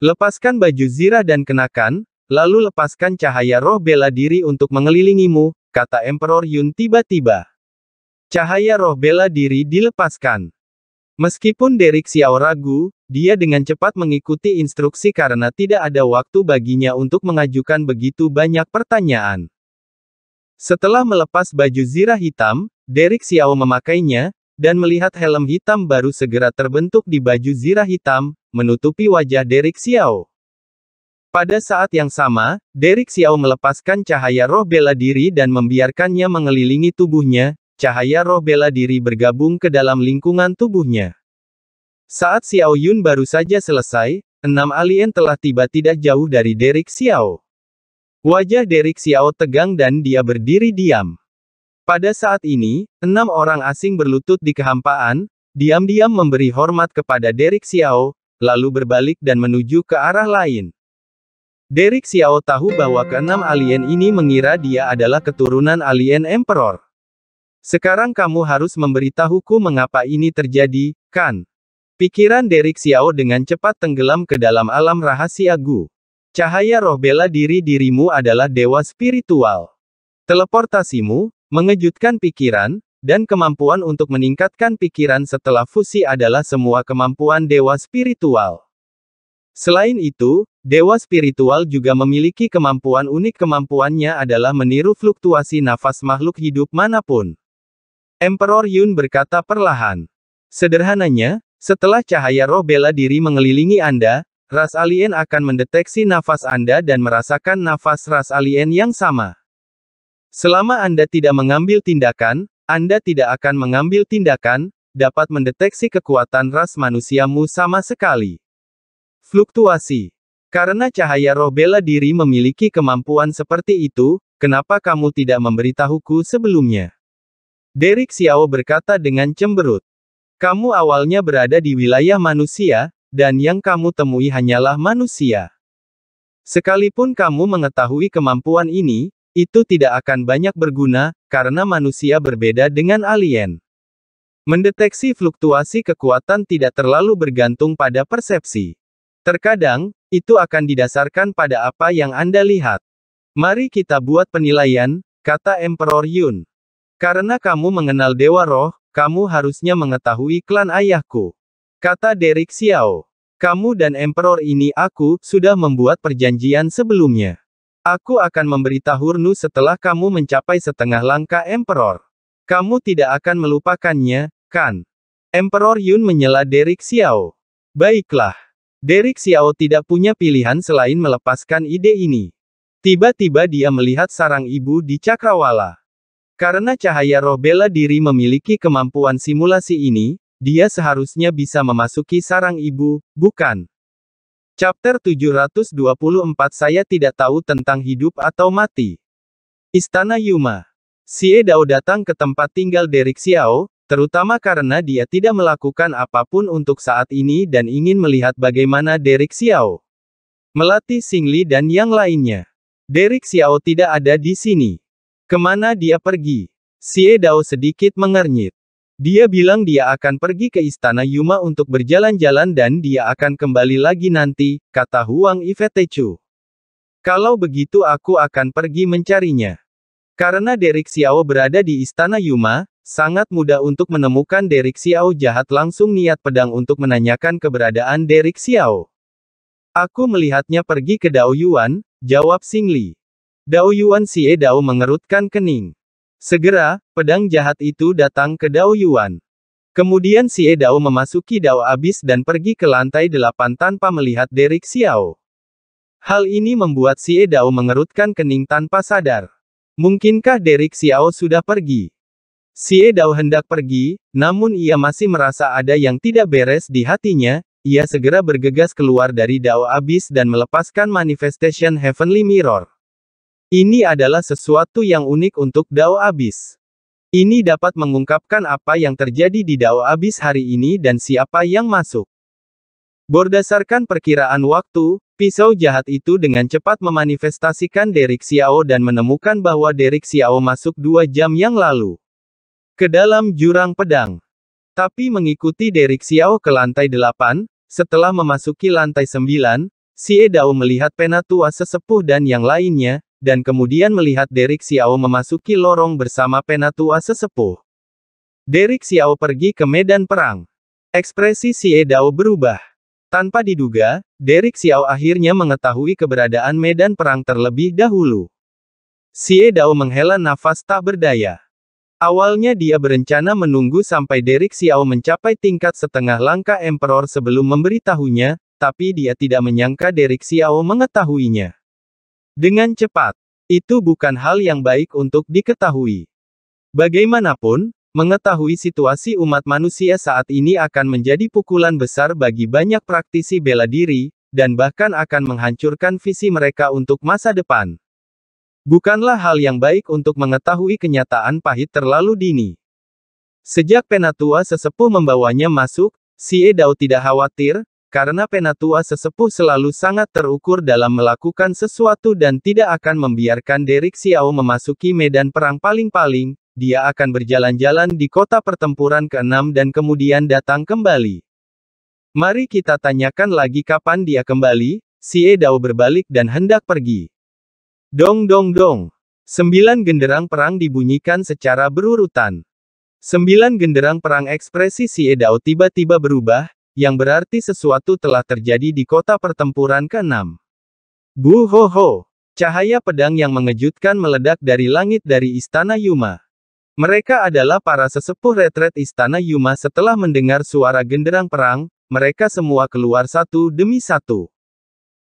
Lepaskan baju zirah dan kenakan, lalu lepaskan cahaya roh bela diri untuk mengelilingimu, kata Emperor Yun tiba-tiba. Cahaya roh bela diri dilepaskan. Meskipun Derek Xiao ragu, dia dengan cepat mengikuti instruksi karena tidak ada waktu baginya untuk mengajukan begitu banyak pertanyaan. Setelah melepas baju zirah hitam, Derek Xiao memakainya, dan melihat helm hitam baru segera terbentuk di baju zirah hitam, menutupi wajah Derek Xiao. Pada saat yang sama, Derek Xiao melepaskan cahaya roh bela diri dan membiarkannya mengelilingi tubuhnya, cahaya roh bela diri bergabung ke dalam lingkungan tubuhnya. Saat Xiao Yun baru saja selesai, enam alien telah tiba tidak jauh dari Derek Xiao. Wajah Derek Xiao tegang dan dia berdiri diam. Pada saat ini, enam orang asing berlutut di kehampaan, diam-diam memberi hormat kepada Derek Xiao, lalu berbalik dan menuju ke arah lain. Derek Xiao tahu bahwa keenam alien ini mengira dia adalah keturunan alien Emperor. Sekarang kamu harus memberitahuku mengapa ini terjadi, kan? Pikiran Derek Xiao dengan cepat tenggelam ke dalam alam rahasia Gu. Cahaya roh bela diri dirimu adalah dewa spiritual. Teleportasimu, Mengejutkan pikiran, dan kemampuan untuk meningkatkan pikiran setelah fusi adalah semua kemampuan dewa spiritual. Selain itu, dewa spiritual juga memiliki kemampuan unik kemampuannya adalah meniru fluktuasi nafas makhluk hidup manapun. Emperor Yun berkata perlahan. Sederhananya, setelah cahaya roh bela diri mengelilingi Anda, ras alien akan mendeteksi nafas Anda dan merasakan nafas ras alien yang sama. Selama Anda tidak mengambil tindakan, Anda tidak akan mengambil tindakan, dapat mendeteksi kekuatan ras manusiamu sama sekali. Fluktuasi. Karena cahaya roh bela diri memiliki kemampuan seperti itu, kenapa kamu tidak memberitahuku sebelumnya? Derek Xiao berkata dengan cemberut. Kamu awalnya berada di wilayah manusia, dan yang kamu temui hanyalah manusia. Sekalipun kamu mengetahui kemampuan ini, itu tidak akan banyak berguna, karena manusia berbeda dengan alien. Mendeteksi fluktuasi kekuatan tidak terlalu bergantung pada persepsi. Terkadang, itu akan didasarkan pada apa yang Anda lihat. Mari kita buat penilaian, kata Emperor Yun. Karena kamu mengenal Dewa Roh, kamu harusnya mengetahui klan ayahku. Kata Derek Xiao. Kamu dan Emperor ini aku, sudah membuat perjanjian sebelumnya. Aku akan memberitahu Nu setelah kamu mencapai setengah langkah Emperor. Kamu tidak akan melupakannya, kan? Emperor Yun menyela Derek Xiao. Baiklah. Derek Xiao tidak punya pilihan selain melepaskan ide ini. Tiba-tiba dia melihat sarang ibu di Cakrawala. Karena cahaya roh bela diri memiliki kemampuan simulasi ini, dia seharusnya bisa memasuki sarang ibu, bukan? Chapter 724 Saya tidak tahu tentang hidup atau mati. Istana Yuma. Xie Dao datang ke tempat tinggal Derek Xiao, terutama karena dia tidak melakukan apapun untuk saat ini dan ingin melihat bagaimana Derek Xiao melatih Singli dan yang lainnya. Derek Xiao tidak ada di sini. Kemana dia pergi? Xie Dao sedikit mengernyit. Dia bilang dia akan pergi ke istana Yuma untuk berjalan-jalan dan dia akan kembali lagi nanti, kata Huang Ifetechu. Kalau begitu aku akan pergi mencarinya. Karena Derek Xiao berada di istana Yuma, sangat mudah untuk menemukan Derek Xiao jahat langsung niat pedang untuk menanyakan keberadaan Derek Xiao. Aku melihatnya pergi ke Dao Yuan, jawab Li. Dao Yuan Xie Dao mengerutkan kening. Segera, pedang jahat itu datang ke Dao Yuan. Kemudian si Dao memasuki Dao Abis dan pergi ke lantai delapan tanpa melihat Derek Xiao. Hal ini membuat si Dao mengerutkan kening tanpa sadar. Mungkinkah Derek Xiao sudah pergi? Si Dao hendak pergi, namun ia masih merasa ada yang tidak beres di hatinya, ia segera bergegas keluar dari Dao Abis dan melepaskan Manifestation Heavenly Mirror. Ini adalah sesuatu yang unik untuk Dao Abis. Ini dapat mengungkapkan apa yang terjadi di Dao Abis hari ini dan siapa yang masuk. Berdasarkan perkiraan waktu, pisau jahat itu dengan cepat memanifestasikan Derek Xiao dan menemukan bahwa Derek Xiao masuk dua jam yang lalu ke dalam jurang pedang. Tapi mengikuti Derek Xiao ke lantai 8, setelah memasuki lantai 9, Si Edao melihat penatua sesepuh dan yang lainnya, dan kemudian melihat Derek Xiao memasuki lorong bersama penatua sesepuh. Derek Xiao pergi ke medan perang. Ekspresi Xie Dao berubah. Tanpa diduga, Derek Xiao akhirnya mengetahui keberadaan medan perang terlebih dahulu. Xie Dao menghela nafas tak berdaya. Awalnya dia berencana menunggu sampai Derek Xiao mencapai tingkat setengah langkah Emperor sebelum memberitahunya, tapi dia tidak menyangka Derek Xiao mengetahuinya. Dengan cepat. Itu bukan hal yang baik untuk diketahui. Bagaimanapun, mengetahui situasi umat manusia saat ini akan menjadi pukulan besar bagi banyak praktisi bela diri, dan bahkan akan menghancurkan visi mereka untuk masa depan. Bukanlah hal yang baik untuk mengetahui kenyataan pahit terlalu dini. Sejak penatua sesepuh membawanya masuk, Si Edau tidak khawatir, karena penatua sesepuh selalu sangat terukur dalam melakukan sesuatu dan tidak akan membiarkan Derek Xiao memasuki medan perang paling-paling, dia akan berjalan-jalan di kota pertempuran ke-6 dan kemudian datang kembali. Mari kita tanyakan lagi kapan dia kembali, Si Dao berbalik dan hendak pergi. Dong dong dong. Sembilan genderang perang dibunyikan secara berurutan. Sembilan genderang perang ekspresi Si Dao tiba-tiba berubah, yang berarti sesuatu telah terjadi di kota pertempuran ke-6. Bu ho ho! Cahaya pedang yang mengejutkan meledak dari langit dari Istana Yuma. Mereka adalah para sesepuh retret Istana Yuma setelah mendengar suara genderang perang, mereka semua keluar satu demi satu.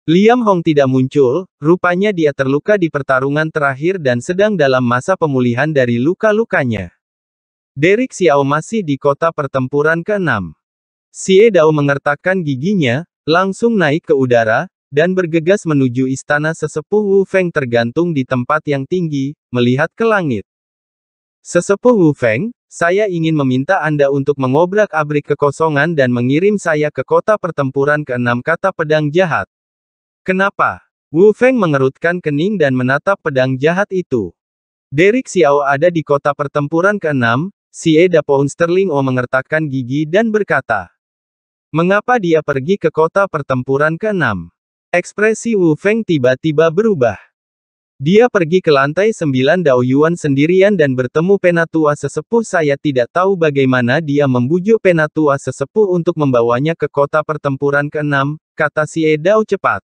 Liam Hong tidak muncul, rupanya dia terluka di pertarungan terakhir dan sedang dalam masa pemulihan dari luka-lukanya. Derek Xiao masih di kota pertempuran ke-6. Si Dao mengertakkan giginya, langsung naik ke udara, dan bergegas menuju istana sesepuh Wu Feng tergantung di tempat yang tinggi, melihat ke langit. Sesepuh Wu Feng, saya ingin meminta Anda untuk mengobrak-abrik kekosongan dan mengirim saya ke kota pertempuran keenam kata pedang jahat. Kenapa? Wu Feng mengerutkan kening dan menatap pedang jahat itu. Derek Xiao ada di kota pertempuran keenam, si Eda Pound Sterling O mengertakkan gigi dan berkata, Mengapa dia pergi ke kota pertempuran ke-6? Ekspresi Wu Feng tiba-tiba berubah. Dia pergi ke lantai sembilan Yuan sendirian dan bertemu penatua sesepuh saya tidak tahu bagaimana dia membujuk penatua sesepuh untuk membawanya ke kota pertempuran ke-6, kata si E Dao cepat.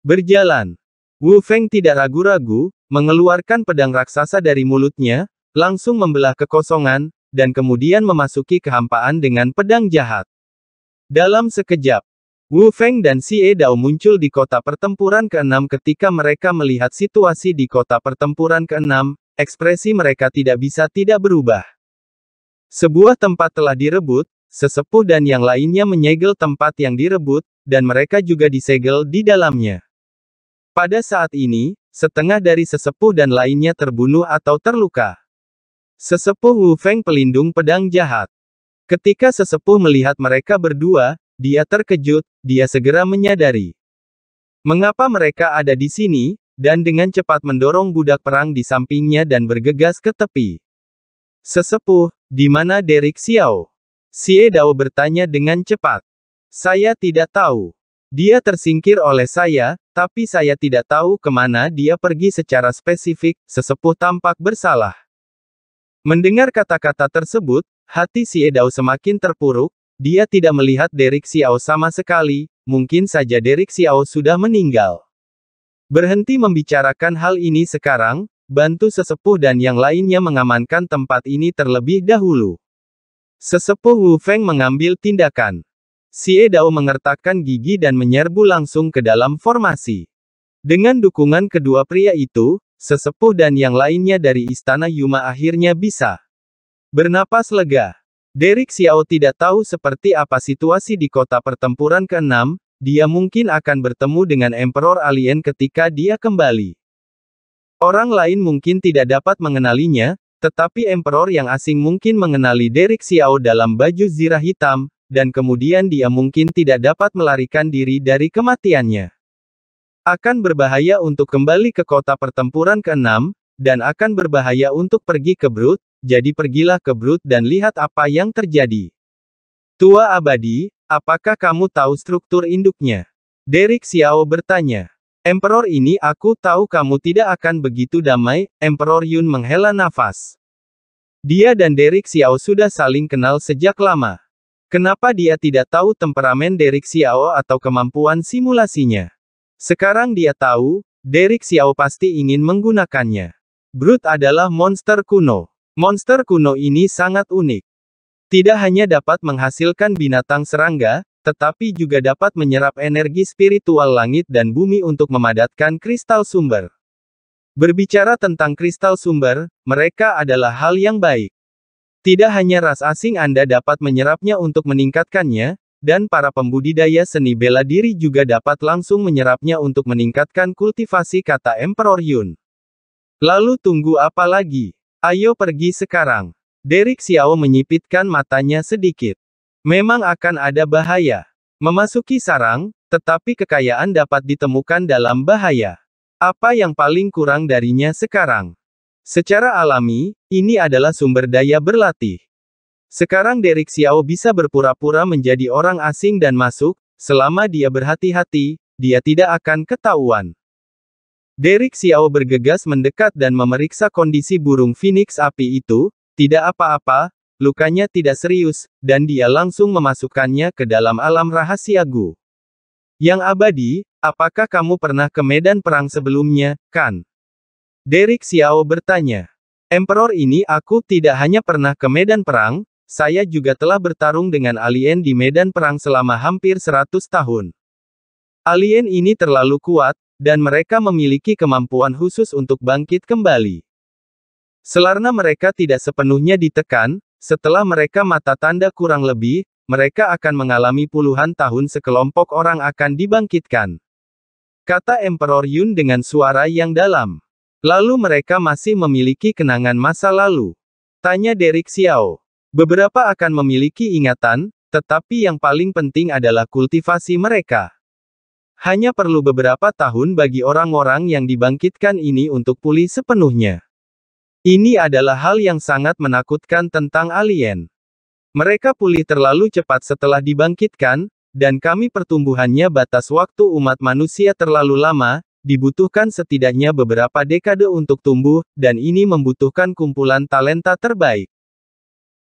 Berjalan. Wu Feng tidak ragu-ragu, mengeluarkan pedang raksasa dari mulutnya, langsung membelah kekosongan, dan kemudian memasuki kehampaan dengan pedang jahat. Dalam sekejap, Wu Feng dan Si E Dao muncul di kota pertempuran ke-6 ketika mereka melihat situasi di kota pertempuran ke-6, ekspresi mereka tidak bisa tidak berubah. Sebuah tempat telah direbut, sesepuh dan yang lainnya menyegel tempat yang direbut, dan mereka juga disegel di dalamnya. Pada saat ini, setengah dari sesepuh dan lainnya terbunuh atau terluka. Sesepuh Wu Feng pelindung pedang jahat. Ketika sesepuh melihat mereka berdua, dia terkejut, dia segera menyadari mengapa mereka ada di sini, dan dengan cepat mendorong budak perang di sampingnya dan bergegas ke tepi. Sesepuh, di mana Derek Xiao? Xie Dao bertanya dengan cepat. Saya tidak tahu. Dia tersingkir oleh saya, tapi saya tidak tahu kemana dia pergi secara spesifik, sesepuh tampak bersalah. Mendengar kata-kata tersebut, Hati si Edao semakin terpuruk, dia tidak melihat Derek Xiao sama sekali, mungkin saja Derek Xiao sudah meninggal. Berhenti membicarakan hal ini sekarang, bantu sesepuh dan yang lainnya mengamankan tempat ini terlebih dahulu. Sesepuh Wu Feng mengambil tindakan. Si Dao mengertakkan gigi dan menyerbu langsung ke dalam formasi. Dengan dukungan kedua pria itu, sesepuh dan yang lainnya dari istana Yuma akhirnya bisa Bernapas lega. Derek Xiao tidak tahu seperti apa situasi di kota pertempuran ke-6, dia mungkin akan bertemu dengan Emperor Alien ketika dia kembali. Orang lain mungkin tidak dapat mengenalinya, tetapi emperor yang asing mungkin mengenali Derek Xiao dalam baju zirah hitam, dan kemudian dia mungkin tidak dapat melarikan diri dari kematiannya. Akan berbahaya untuk kembali ke kota pertempuran ke-6, dan akan berbahaya untuk pergi ke Brut, jadi pergilah ke Brut dan lihat apa yang terjadi. Tua abadi, apakah kamu tahu struktur induknya? Derek Xiao bertanya. Emperor ini aku tahu kamu tidak akan begitu damai, Emperor Yun menghela nafas. Dia dan Derek Xiao sudah saling kenal sejak lama. Kenapa dia tidak tahu temperamen Derek Xiao atau kemampuan simulasinya? Sekarang dia tahu, Derek Xiao pasti ingin menggunakannya. Brut adalah monster kuno. Monster kuno ini sangat unik. Tidak hanya dapat menghasilkan binatang serangga, tetapi juga dapat menyerap energi spiritual langit dan bumi untuk memadatkan kristal sumber. Berbicara tentang kristal sumber, mereka adalah hal yang baik. Tidak hanya ras asing Anda dapat menyerapnya untuk meningkatkannya, dan para pembudidaya seni bela diri juga dapat langsung menyerapnya untuk meningkatkan kultivasi kata Emperor Yun. Lalu tunggu apa lagi? Ayo pergi sekarang. Derek Xiao menyipitkan matanya sedikit. Memang akan ada bahaya. Memasuki sarang, tetapi kekayaan dapat ditemukan dalam bahaya. Apa yang paling kurang darinya sekarang? Secara alami, ini adalah sumber daya berlatih. Sekarang Derek Xiao bisa berpura-pura menjadi orang asing dan masuk, selama dia berhati-hati, dia tidak akan ketahuan. Derek Xiao bergegas mendekat dan memeriksa kondisi burung Phoenix api itu, tidak apa-apa, lukanya tidak serius, dan dia langsung memasukkannya ke dalam alam rahasia Gu. Yang abadi, apakah kamu pernah ke medan perang sebelumnya, kan? Derek Xiao bertanya. Emperor ini aku tidak hanya pernah ke medan perang, saya juga telah bertarung dengan alien di medan perang selama hampir 100 tahun. Alien ini terlalu kuat, dan mereka memiliki kemampuan khusus untuk bangkit kembali. Selarna mereka tidak sepenuhnya ditekan, setelah mereka mata tanda kurang lebih, mereka akan mengalami puluhan tahun sekelompok orang akan dibangkitkan. Kata Emperor Yun dengan suara yang dalam. Lalu mereka masih memiliki kenangan masa lalu. Tanya Derek Xiao. Beberapa akan memiliki ingatan, tetapi yang paling penting adalah kultivasi mereka. Hanya perlu beberapa tahun bagi orang-orang yang dibangkitkan ini untuk pulih sepenuhnya. Ini adalah hal yang sangat menakutkan tentang alien. Mereka pulih terlalu cepat setelah dibangkitkan, dan kami pertumbuhannya batas waktu umat manusia terlalu lama, dibutuhkan setidaknya beberapa dekade untuk tumbuh, dan ini membutuhkan kumpulan talenta terbaik.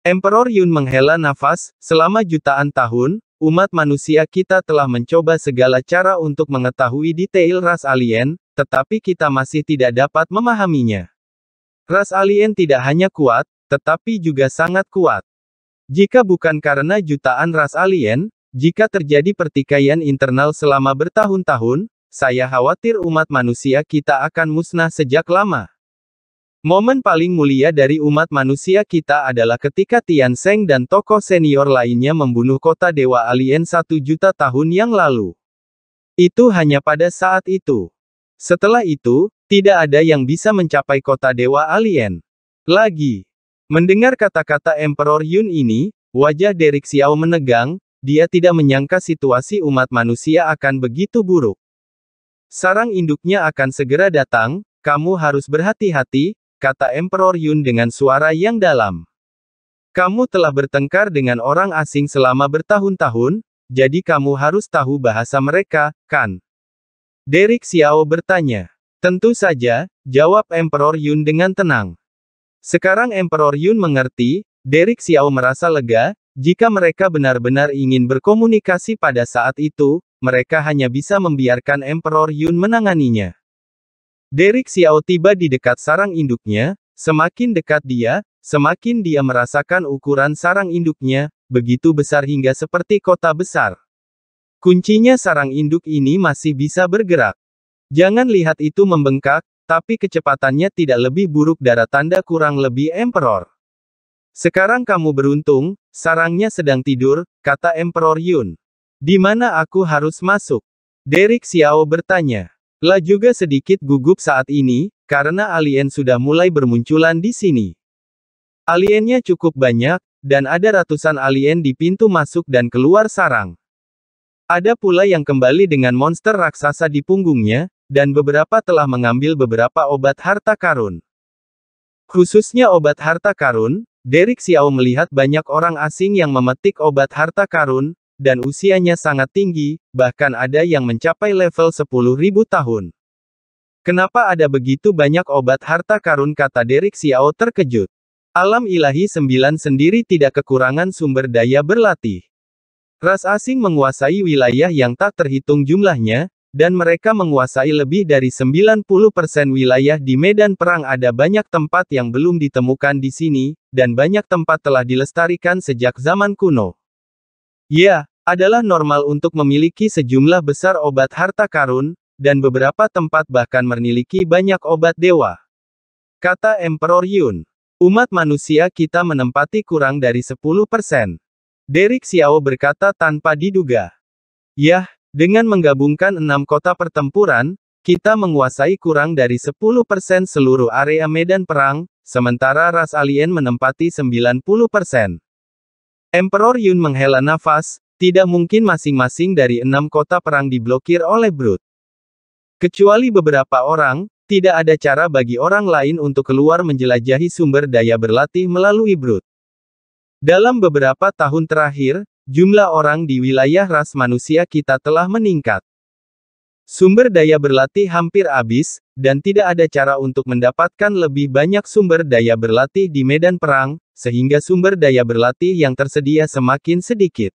Emperor Yun menghela nafas, selama jutaan tahun, Umat manusia kita telah mencoba segala cara untuk mengetahui detail ras alien, tetapi kita masih tidak dapat memahaminya. Ras alien tidak hanya kuat, tetapi juga sangat kuat. Jika bukan karena jutaan ras alien, jika terjadi pertikaian internal selama bertahun-tahun, saya khawatir umat manusia kita akan musnah sejak lama. Momen paling mulia dari umat manusia kita adalah ketika Tian Sheng dan tokoh senior lainnya membunuh kota Dewa Alien satu juta tahun yang lalu. Itu hanya pada saat itu. Setelah itu, tidak ada yang bisa mencapai kota Dewa Alien. Lagi. Mendengar kata-kata Emperor Yun ini, wajah Derek Xiao menegang, dia tidak menyangka situasi umat manusia akan begitu buruk. Sarang induknya akan segera datang, kamu harus berhati-hati, kata Emperor Yun dengan suara yang dalam. Kamu telah bertengkar dengan orang asing selama bertahun-tahun, jadi kamu harus tahu bahasa mereka, kan? Derek Xiao bertanya. Tentu saja, jawab Emperor Yun dengan tenang. Sekarang Emperor Yun mengerti, Derek Xiao merasa lega, jika mereka benar-benar ingin berkomunikasi pada saat itu, mereka hanya bisa membiarkan Emperor Yun menanganinya. Derek Xiao tiba di dekat sarang induknya, semakin dekat dia, semakin dia merasakan ukuran sarang induknya, begitu besar hingga seperti kota besar. Kuncinya sarang induk ini masih bisa bergerak. Jangan lihat itu membengkak, tapi kecepatannya tidak lebih buruk darah tanda kurang lebih Emperor. Sekarang kamu beruntung, sarangnya sedang tidur, kata Emperor Yun. Di mana aku harus masuk? Derek Xiao bertanya. La juga sedikit gugup saat ini, karena alien sudah mulai bermunculan di sini. Aliennya cukup banyak, dan ada ratusan alien di pintu masuk dan keluar sarang. Ada pula yang kembali dengan monster raksasa di punggungnya, dan beberapa telah mengambil beberapa obat harta karun. Khususnya obat harta karun, Derek Xiao melihat banyak orang asing yang memetik obat harta karun, dan usianya sangat tinggi, bahkan ada yang mencapai level 10.000 tahun. Kenapa ada begitu banyak obat harta karun kata Derek Xiao terkejut. Alam ilahi sembilan sendiri tidak kekurangan sumber daya berlatih. Ras asing menguasai wilayah yang tak terhitung jumlahnya, dan mereka menguasai lebih dari 90% wilayah di medan perang ada banyak tempat yang belum ditemukan di sini, dan banyak tempat telah dilestarikan sejak zaman kuno. Ya, adalah normal untuk memiliki sejumlah besar obat harta karun, dan beberapa tempat bahkan memiliki banyak obat dewa. Kata Emperor Yun, umat manusia kita menempati kurang dari 10%. Derek Xiao berkata tanpa diduga. Yah, dengan menggabungkan enam kota pertempuran, kita menguasai kurang dari 10% seluruh area medan perang, sementara ras alien menempati 90%. Emperor Yun menghela nafas, tidak mungkin masing-masing dari enam kota perang diblokir oleh Brut. Kecuali beberapa orang, tidak ada cara bagi orang lain untuk keluar menjelajahi sumber daya berlatih melalui Brut. Dalam beberapa tahun terakhir, jumlah orang di wilayah ras manusia kita telah meningkat. Sumber daya berlatih hampir habis, dan tidak ada cara untuk mendapatkan lebih banyak sumber daya berlatih di medan perang, sehingga sumber daya berlatih yang tersedia semakin sedikit.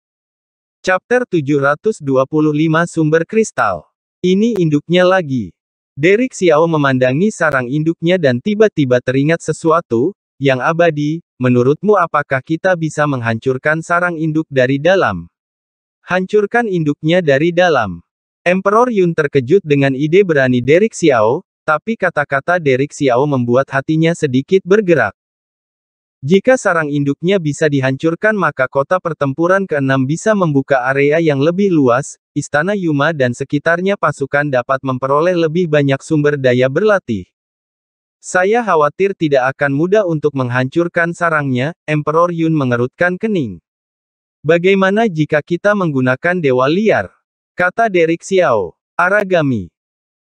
Chapter 725 Sumber Kristal. Ini induknya lagi. Derek Xiao memandangi sarang induknya dan tiba-tiba teringat sesuatu, yang abadi, menurutmu apakah kita bisa menghancurkan sarang induk dari dalam? Hancurkan induknya dari dalam. Emperor Yun terkejut dengan ide berani Derek Xiao, tapi kata-kata Derek Xiao membuat hatinya sedikit bergerak. Jika sarang induknya bisa dihancurkan maka kota pertempuran ke-6 bisa membuka area yang lebih luas, istana Yuma dan sekitarnya pasukan dapat memperoleh lebih banyak sumber daya berlatih. Saya khawatir tidak akan mudah untuk menghancurkan sarangnya, Emperor Yun mengerutkan kening. Bagaimana jika kita menggunakan dewa liar? Kata Derek Xiao. Aragami.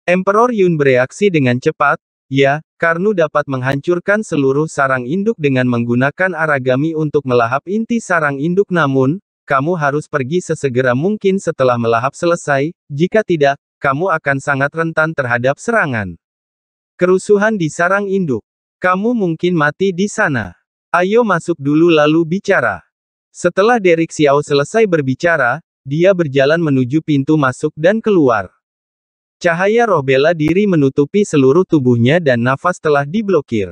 Emperor Yun bereaksi dengan cepat, Ya, Karnu dapat menghancurkan seluruh sarang induk dengan menggunakan aragami untuk melahap inti sarang induk namun, kamu harus pergi sesegera mungkin setelah melahap selesai, jika tidak, kamu akan sangat rentan terhadap serangan. Kerusuhan di sarang induk. Kamu mungkin mati di sana. Ayo masuk dulu lalu bicara. Setelah Derek Xiao selesai berbicara, dia berjalan menuju pintu masuk dan keluar. Cahaya roh bela diri menutupi seluruh tubuhnya dan nafas telah diblokir.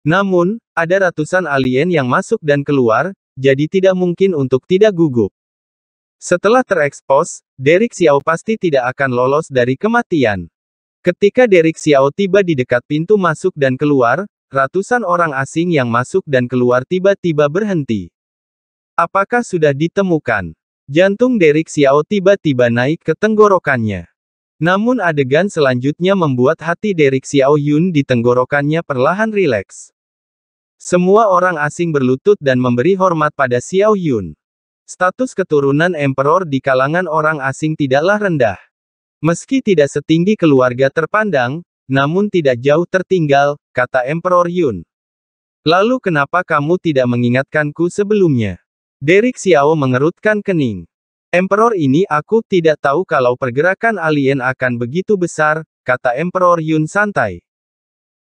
Namun, ada ratusan alien yang masuk dan keluar, jadi tidak mungkin untuk tidak gugup. Setelah terekspos, Derek Xiao pasti tidak akan lolos dari kematian. Ketika Derek Xiao tiba di dekat pintu masuk dan keluar, ratusan orang asing yang masuk dan keluar tiba-tiba berhenti. Apakah sudah ditemukan? Jantung Derek Xiao tiba-tiba naik ke tenggorokannya. Namun adegan selanjutnya membuat hati Derek Xiaoyun di tenggorokannya perlahan rileks. Semua orang asing berlutut dan memberi hormat pada Xiao Yun. Status keturunan emperor di kalangan orang asing tidaklah rendah. Meski tidak setinggi keluarga terpandang, namun tidak jauh tertinggal, kata Emperor Yun. Lalu kenapa kamu tidak mengingatkanku sebelumnya? Derek Xiao mengerutkan kening. Emperor ini aku tidak tahu kalau pergerakan alien akan begitu besar, kata Emperor Yun santai.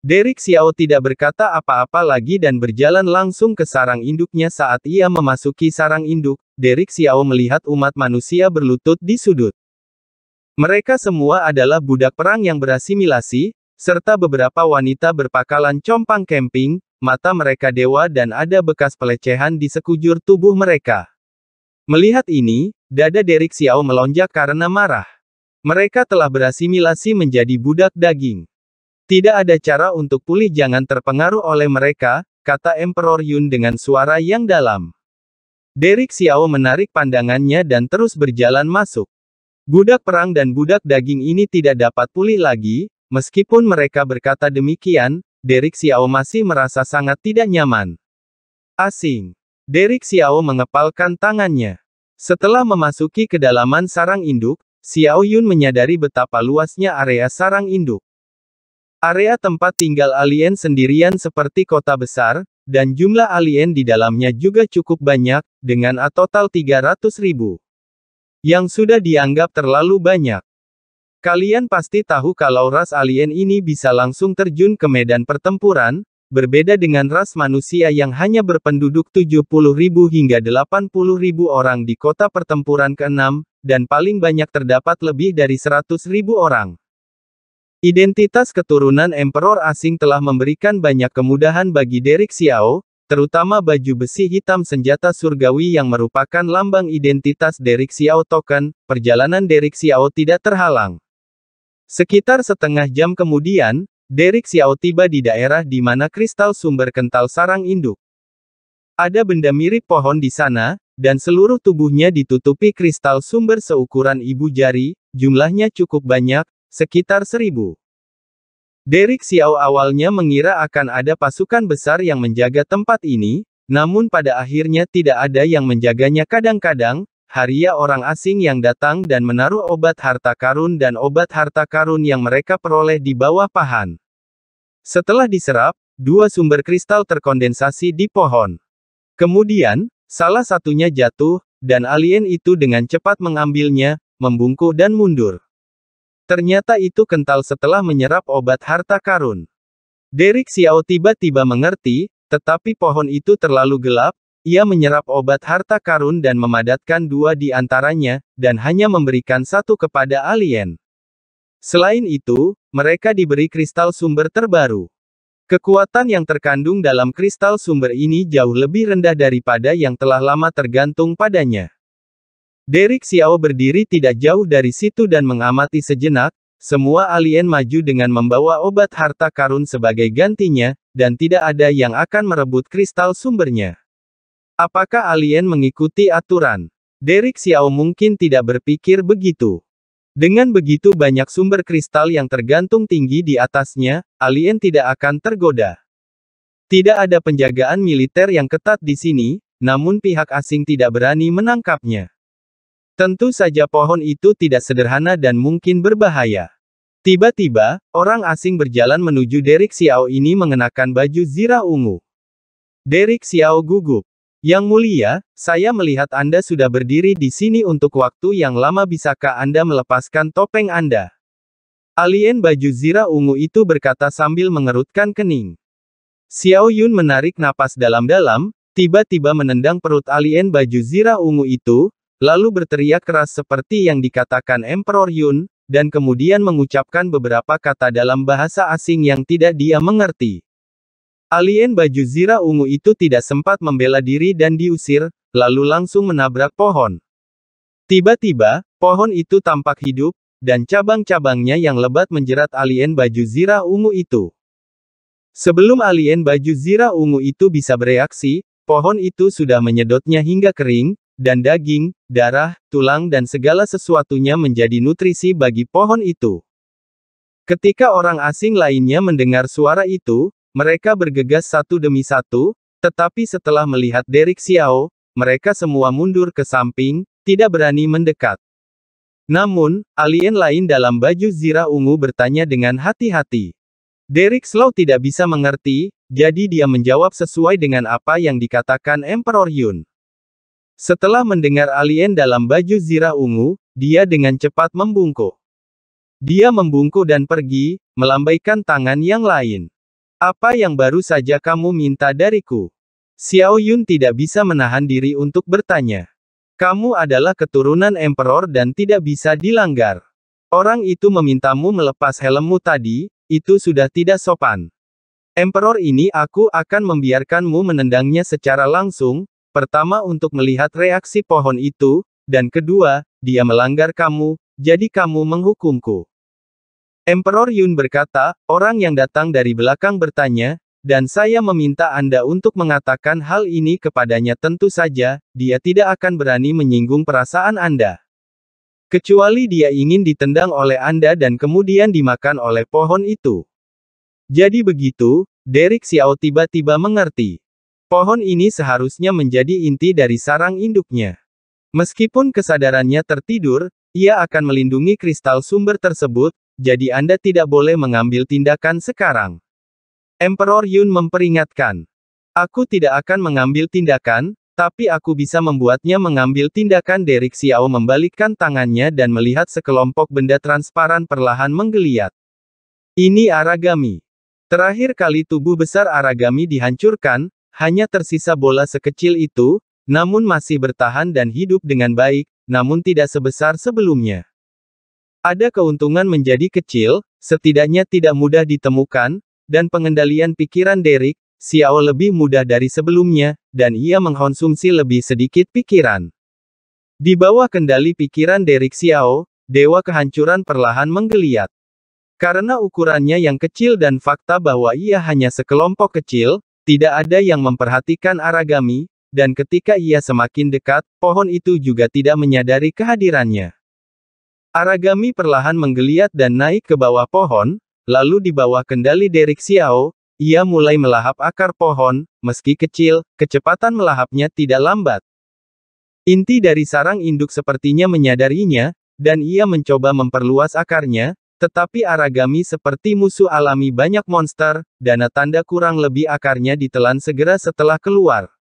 Derek Xiao tidak berkata apa-apa lagi dan berjalan langsung ke sarang induknya saat ia memasuki sarang induk, Derek Xiao melihat umat manusia berlutut di sudut. Mereka semua adalah budak perang yang berasimilasi, serta beberapa wanita berpakalan compang camping, mata mereka dewa dan ada bekas pelecehan di sekujur tubuh mereka. Melihat ini, dada Derek Xiao melonjak karena marah. Mereka telah berasimilasi menjadi budak daging. Tidak ada cara untuk pulih jangan terpengaruh oleh mereka, kata Emperor Yun dengan suara yang dalam. Derek Xiao menarik pandangannya dan terus berjalan masuk. Budak perang dan budak daging ini tidak dapat pulih lagi, meskipun mereka berkata demikian, Derek Xiao masih merasa sangat tidak nyaman. Asing. Derek Xiao mengepalkan tangannya. Setelah memasuki kedalaman sarang induk, Xiao Yun menyadari betapa luasnya area sarang induk. Area tempat tinggal alien sendirian seperti kota besar, dan jumlah alien di dalamnya juga cukup banyak, dengan A total 300 ribu. Yang sudah dianggap terlalu banyak. Kalian pasti tahu kalau ras alien ini bisa langsung terjun ke medan pertempuran, Berbeda dengan ras manusia yang hanya berpenduduk 70.000 hingga 80.000 orang di kota pertempuran ke-6, dan paling banyak terdapat lebih dari 100.000 orang. Identitas keturunan emperor asing telah memberikan banyak kemudahan bagi Derek Xiao, terutama baju besi hitam senjata surgawi yang merupakan lambang identitas Derek Xiao token, perjalanan Derek Xiao tidak terhalang. Sekitar setengah jam kemudian, Derek Xiao tiba di daerah di mana kristal sumber kental sarang induk. Ada benda mirip pohon di sana, dan seluruh tubuhnya ditutupi kristal sumber seukuran ibu jari, jumlahnya cukup banyak, sekitar seribu. Derek Xiao awalnya mengira akan ada pasukan besar yang menjaga tempat ini, namun pada akhirnya tidak ada yang menjaganya kadang-kadang, Haria orang asing yang datang dan menaruh obat harta karun dan obat harta karun yang mereka peroleh di bawah pahan. Setelah diserap, dua sumber kristal terkondensasi di pohon. Kemudian, salah satunya jatuh, dan alien itu dengan cepat mengambilnya, membungkuk dan mundur. Ternyata itu kental setelah menyerap obat harta karun. Derek Xiao tiba-tiba mengerti, tetapi pohon itu terlalu gelap, ia menyerap obat harta karun dan memadatkan dua di antaranya, dan hanya memberikan satu kepada alien. Selain itu, mereka diberi kristal sumber terbaru. Kekuatan yang terkandung dalam kristal sumber ini jauh lebih rendah daripada yang telah lama tergantung padanya. Derek Xiao berdiri tidak jauh dari situ dan mengamati sejenak, semua alien maju dengan membawa obat harta karun sebagai gantinya, dan tidak ada yang akan merebut kristal sumbernya. Apakah alien mengikuti aturan? Derek Xiao mungkin tidak berpikir begitu. Dengan begitu banyak sumber kristal yang tergantung tinggi di atasnya, alien tidak akan tergoda. Tidak ada penjagaan militer yang ketat di sini, namun pihak asing tidak berani menangkapnya. Tentu saja pohon itu tidak sederhana dan mungkin berbahaya. Tiba-tiba, orang asing berjalan menuju Derek Xiao ini mengenakan baju zirah ungu. Derek Xiao gugup. Yang mulia, saya melihat Anda sudah berdiri di sini untuk waktu yang lama bisakah Anda melepaskan topeng Anda? Alien baju zira ungu itu berkata sambil mengerutkan kening. Xiao Yun menarik napas dalam-dalam, tiba-tiba menendang perut alien baju zira ungu itu, lalu berteriak keras seperti yang dikatakan Emperor Yun, dan kemudian mengucapkan beberapa kata dalam bahasa asing yang tidak dia mengerti. Alien baju zirah ungu itu tidak sempat membela diri dan diusir, lalu langsung menabrak pohon. Tiba-tiba, pohon itu tampak hidup, dan cabang-cabangnya yang lebat menjerat alien baju zirah ungu itu. Sebelum alien baju zirah ungu itu bisa bereaksi, pohon itu sudah menyedotnya hingga kering, dan daging, darah, tulang dan segala sesuatunya menjadi nutrisi bagi pohon itu. Ketika orang asing lainnya mendengar suara itu, mereka bergegas satu demi satu, tetapi setelah melihat Derek Xiao, mereka semua mundur ke samping, tidak berani mendekat. Namun, alien lain dalam baju zirah ungu bertanya dengan hati-hati. Derek Slow tidak bisa mengerti, jadi dia menjawab sesuai dengan apa yang dikatakan Emperor Yun. Setelah mendengar alien dalam baju zirah ungu, dia dengan cepat membungkuk. Dia membungkuk dan pergi, melambaikan tangan yang lain. Apa yang baru saja kamu minta dariku? Xiao Yun tidak bisa menahan diri untuk bertanya. Kamu adalah keturunan emperor dan tidak bisa dilanggar. Orang itu memintamu melepas helmmu tadi, itu sudah tidak sopan. Emperor ini aku akan membiarkanmu menendangnya secara langsung, pertama untuk melihat reaksi pohon itu, dan kedua, dia melanggar kamu, jadi kamu menghukumku. Emperor Yun berkata, orang yang datang dari belakang bertanya, dan saya meminta Anda untuk mengatakan hal ini kepadanya tentu saja, dia tidak akan berani menyinggung perasaan Anda. Kecuali dia ingin ditendang oleh Anda dan kemudian dimakan oleh pohon itu. Jadi begitu, Derek Xiao tiba-tiba mengerti. Pohon ini seharusnya menjadi inti dari sarang induknya. Meskipun kesadarannya tertidur, ia akan melindungi kristal sumber tersebut, jadi Anda tidak boleh mengambil tindakan sekarang. Emperor Yun memperingatkan. Aku tidak akan mengambil tindakan, tapi aku bisa membuatnya mengambil tindakan Derek Xiao membalikkan tangannya dan melihat sekelompok benda transparan perlahan menggeliat. Ini Aragami. Terakhir kali tubuh besar Aragami dihancurkan, hanya tersisa bola sekecil itu, namun masih bertahan dan hidup dengan baik, namun tidak sebesar sebelumnya. Ada keuntungan menjadi kecil, setidaknya tidak mudah ditemukan, dan pengendalian pikiran Derek, Xiao lebih mudah dari sebelumnya, dan ia mengkonsumsi lebih sedikit pikiran. Di bawah kendali pikiran Derek Xiao, Dewa Kehancuran perlahan menggeliat. Karena ukurannya yang kecil dan fakta bahwa ia hanya sekelompok kecil, tidak ada yang memperhatikan Aragami, dan ketika ia semakin dekat, pohon itu juga tidak menyadari kehadirannya. Aragami perlahan menggeliat dan naik ke bawah pohon, lalu di bawah kendali Derek Xiao, ia mulai melahap akar pohon, meski kecil, kecepatan melahapnya tidak lambat. Inti dari sarang induk sepertinya menyadarinya, dan ia mencoba memperluas akarnya, tetapi Aragami seperti musuh alami banyak monster, dana tanda kurang lebih akarnya ditelan segera setelah keluar.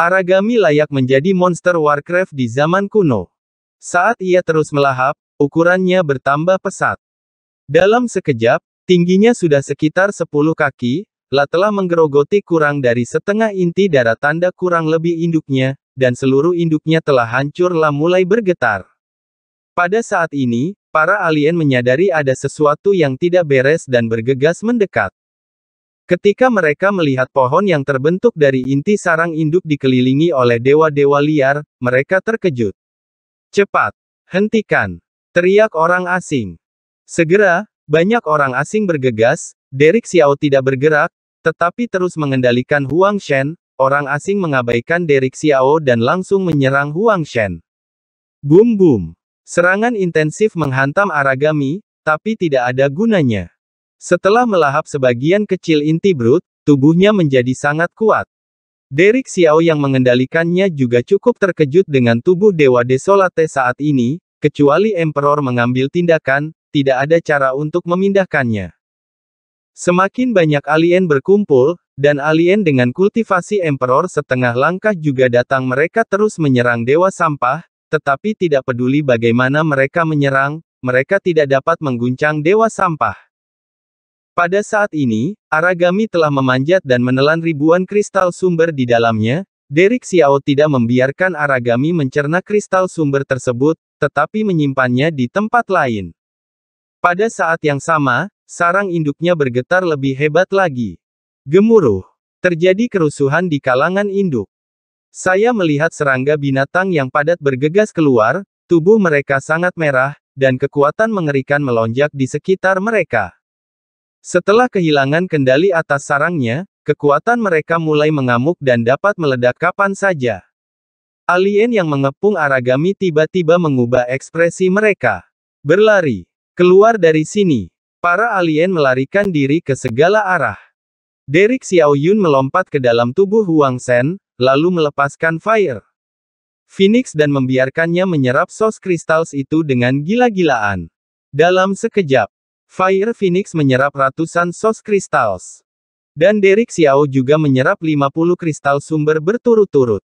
Aragami layak menjadi monster Warcraft di zaman kuno. Saat ia terus melahap, Ukurannya bertambah pesat. Dalam sekejap, tingginya sudah sekitar 10 kaki, La telah menggerogoti kurang dari setengah inti darah tanda kurang lebih induknya, dan seluruh induknya telah hancur La mulai bergetar. Pada saat ini, para alien menyadari ada sesuatu yang tidak beres dan bergegas mendekat. Ketika mereka melihat pohon yang terbentuk dari inti sarang induk dikelilingi oleh dewa-dewa liar, mereka terkejut. Cepat! Hentikan! Teriak orang asing. Segera, banyak orang asing bergegas, Derek Xiao tidak bergerak, tetapi terus mengendalikan Huang Shen, orang asing mengabaikan Derek Xiao dan langsung menyerang Huang Shen. Boom boom. Serangan intensif menghantam Aragami, tapi tidak ada gunanya. Setelah melahap sebagian kecil inti brut, tubuhnya menjadi sangat kuat. Derek Xiao yang mengendalikannya juga cukup terkejut dengan tubuh Dewa Desolate saat ini, Kecuali Emperor mengambil tindakan, tidak ada cara untuk memindahkannya. Semakin banyak alien berkumpul, dan alien dengan kultivasi Emperor setengah langkah juga datang mereka terus menyerang Dewa Sampah, tetapi tidak peduli bagaimana mereka menyerang, mereka tidak dapat mengguncang Dewa Sampah. Pada saat ini, Aragami telah memanjat dan menelan ribuan kristal sumber di dalamnya, Derek Xiao tidak membiarkan Aragami mencerna kristal sumber tersebut, tetapi menyimpannya di tempat lain. Pada saat yang sama, sarang induknya bergetar lebih hebat lagi. Gemuruh. Terjadi kerusuhan di kalangan induk. Saya melihat serangga binatang yang padat bergegas keluar, tubuh mereka sangat merah, dan kekuatan mengerikan melonjak di sekitar mereka. Setelah kehilangan kendali atas sarangnya, Kekuatan mereka mulai mengamuk dan dapat meledak kapan saja. Alien yang mengepung Aragami tiba-tiba mengubah ekspresi mereka. Berlari. Keluar dari sini. Para alien melarikan diri ke segala arah. Derek Xiaoyun melompat ke dalam tubuh Huang Shen, lalu melepaskan fire. Phoenix dan membiarkannya menyerap sos kristals itu dengan gila-gilaan. Dalam sekejap, Fire Phoenix menyerap ratusan sos kristals. Dan Derek Xiao juga menyerap 50 kristal sumber berturut-turut.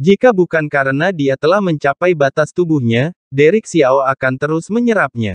Jika bukan karena dia telah mencapai batas tubuhnya, Derek Xiao akan terus menyerapnya.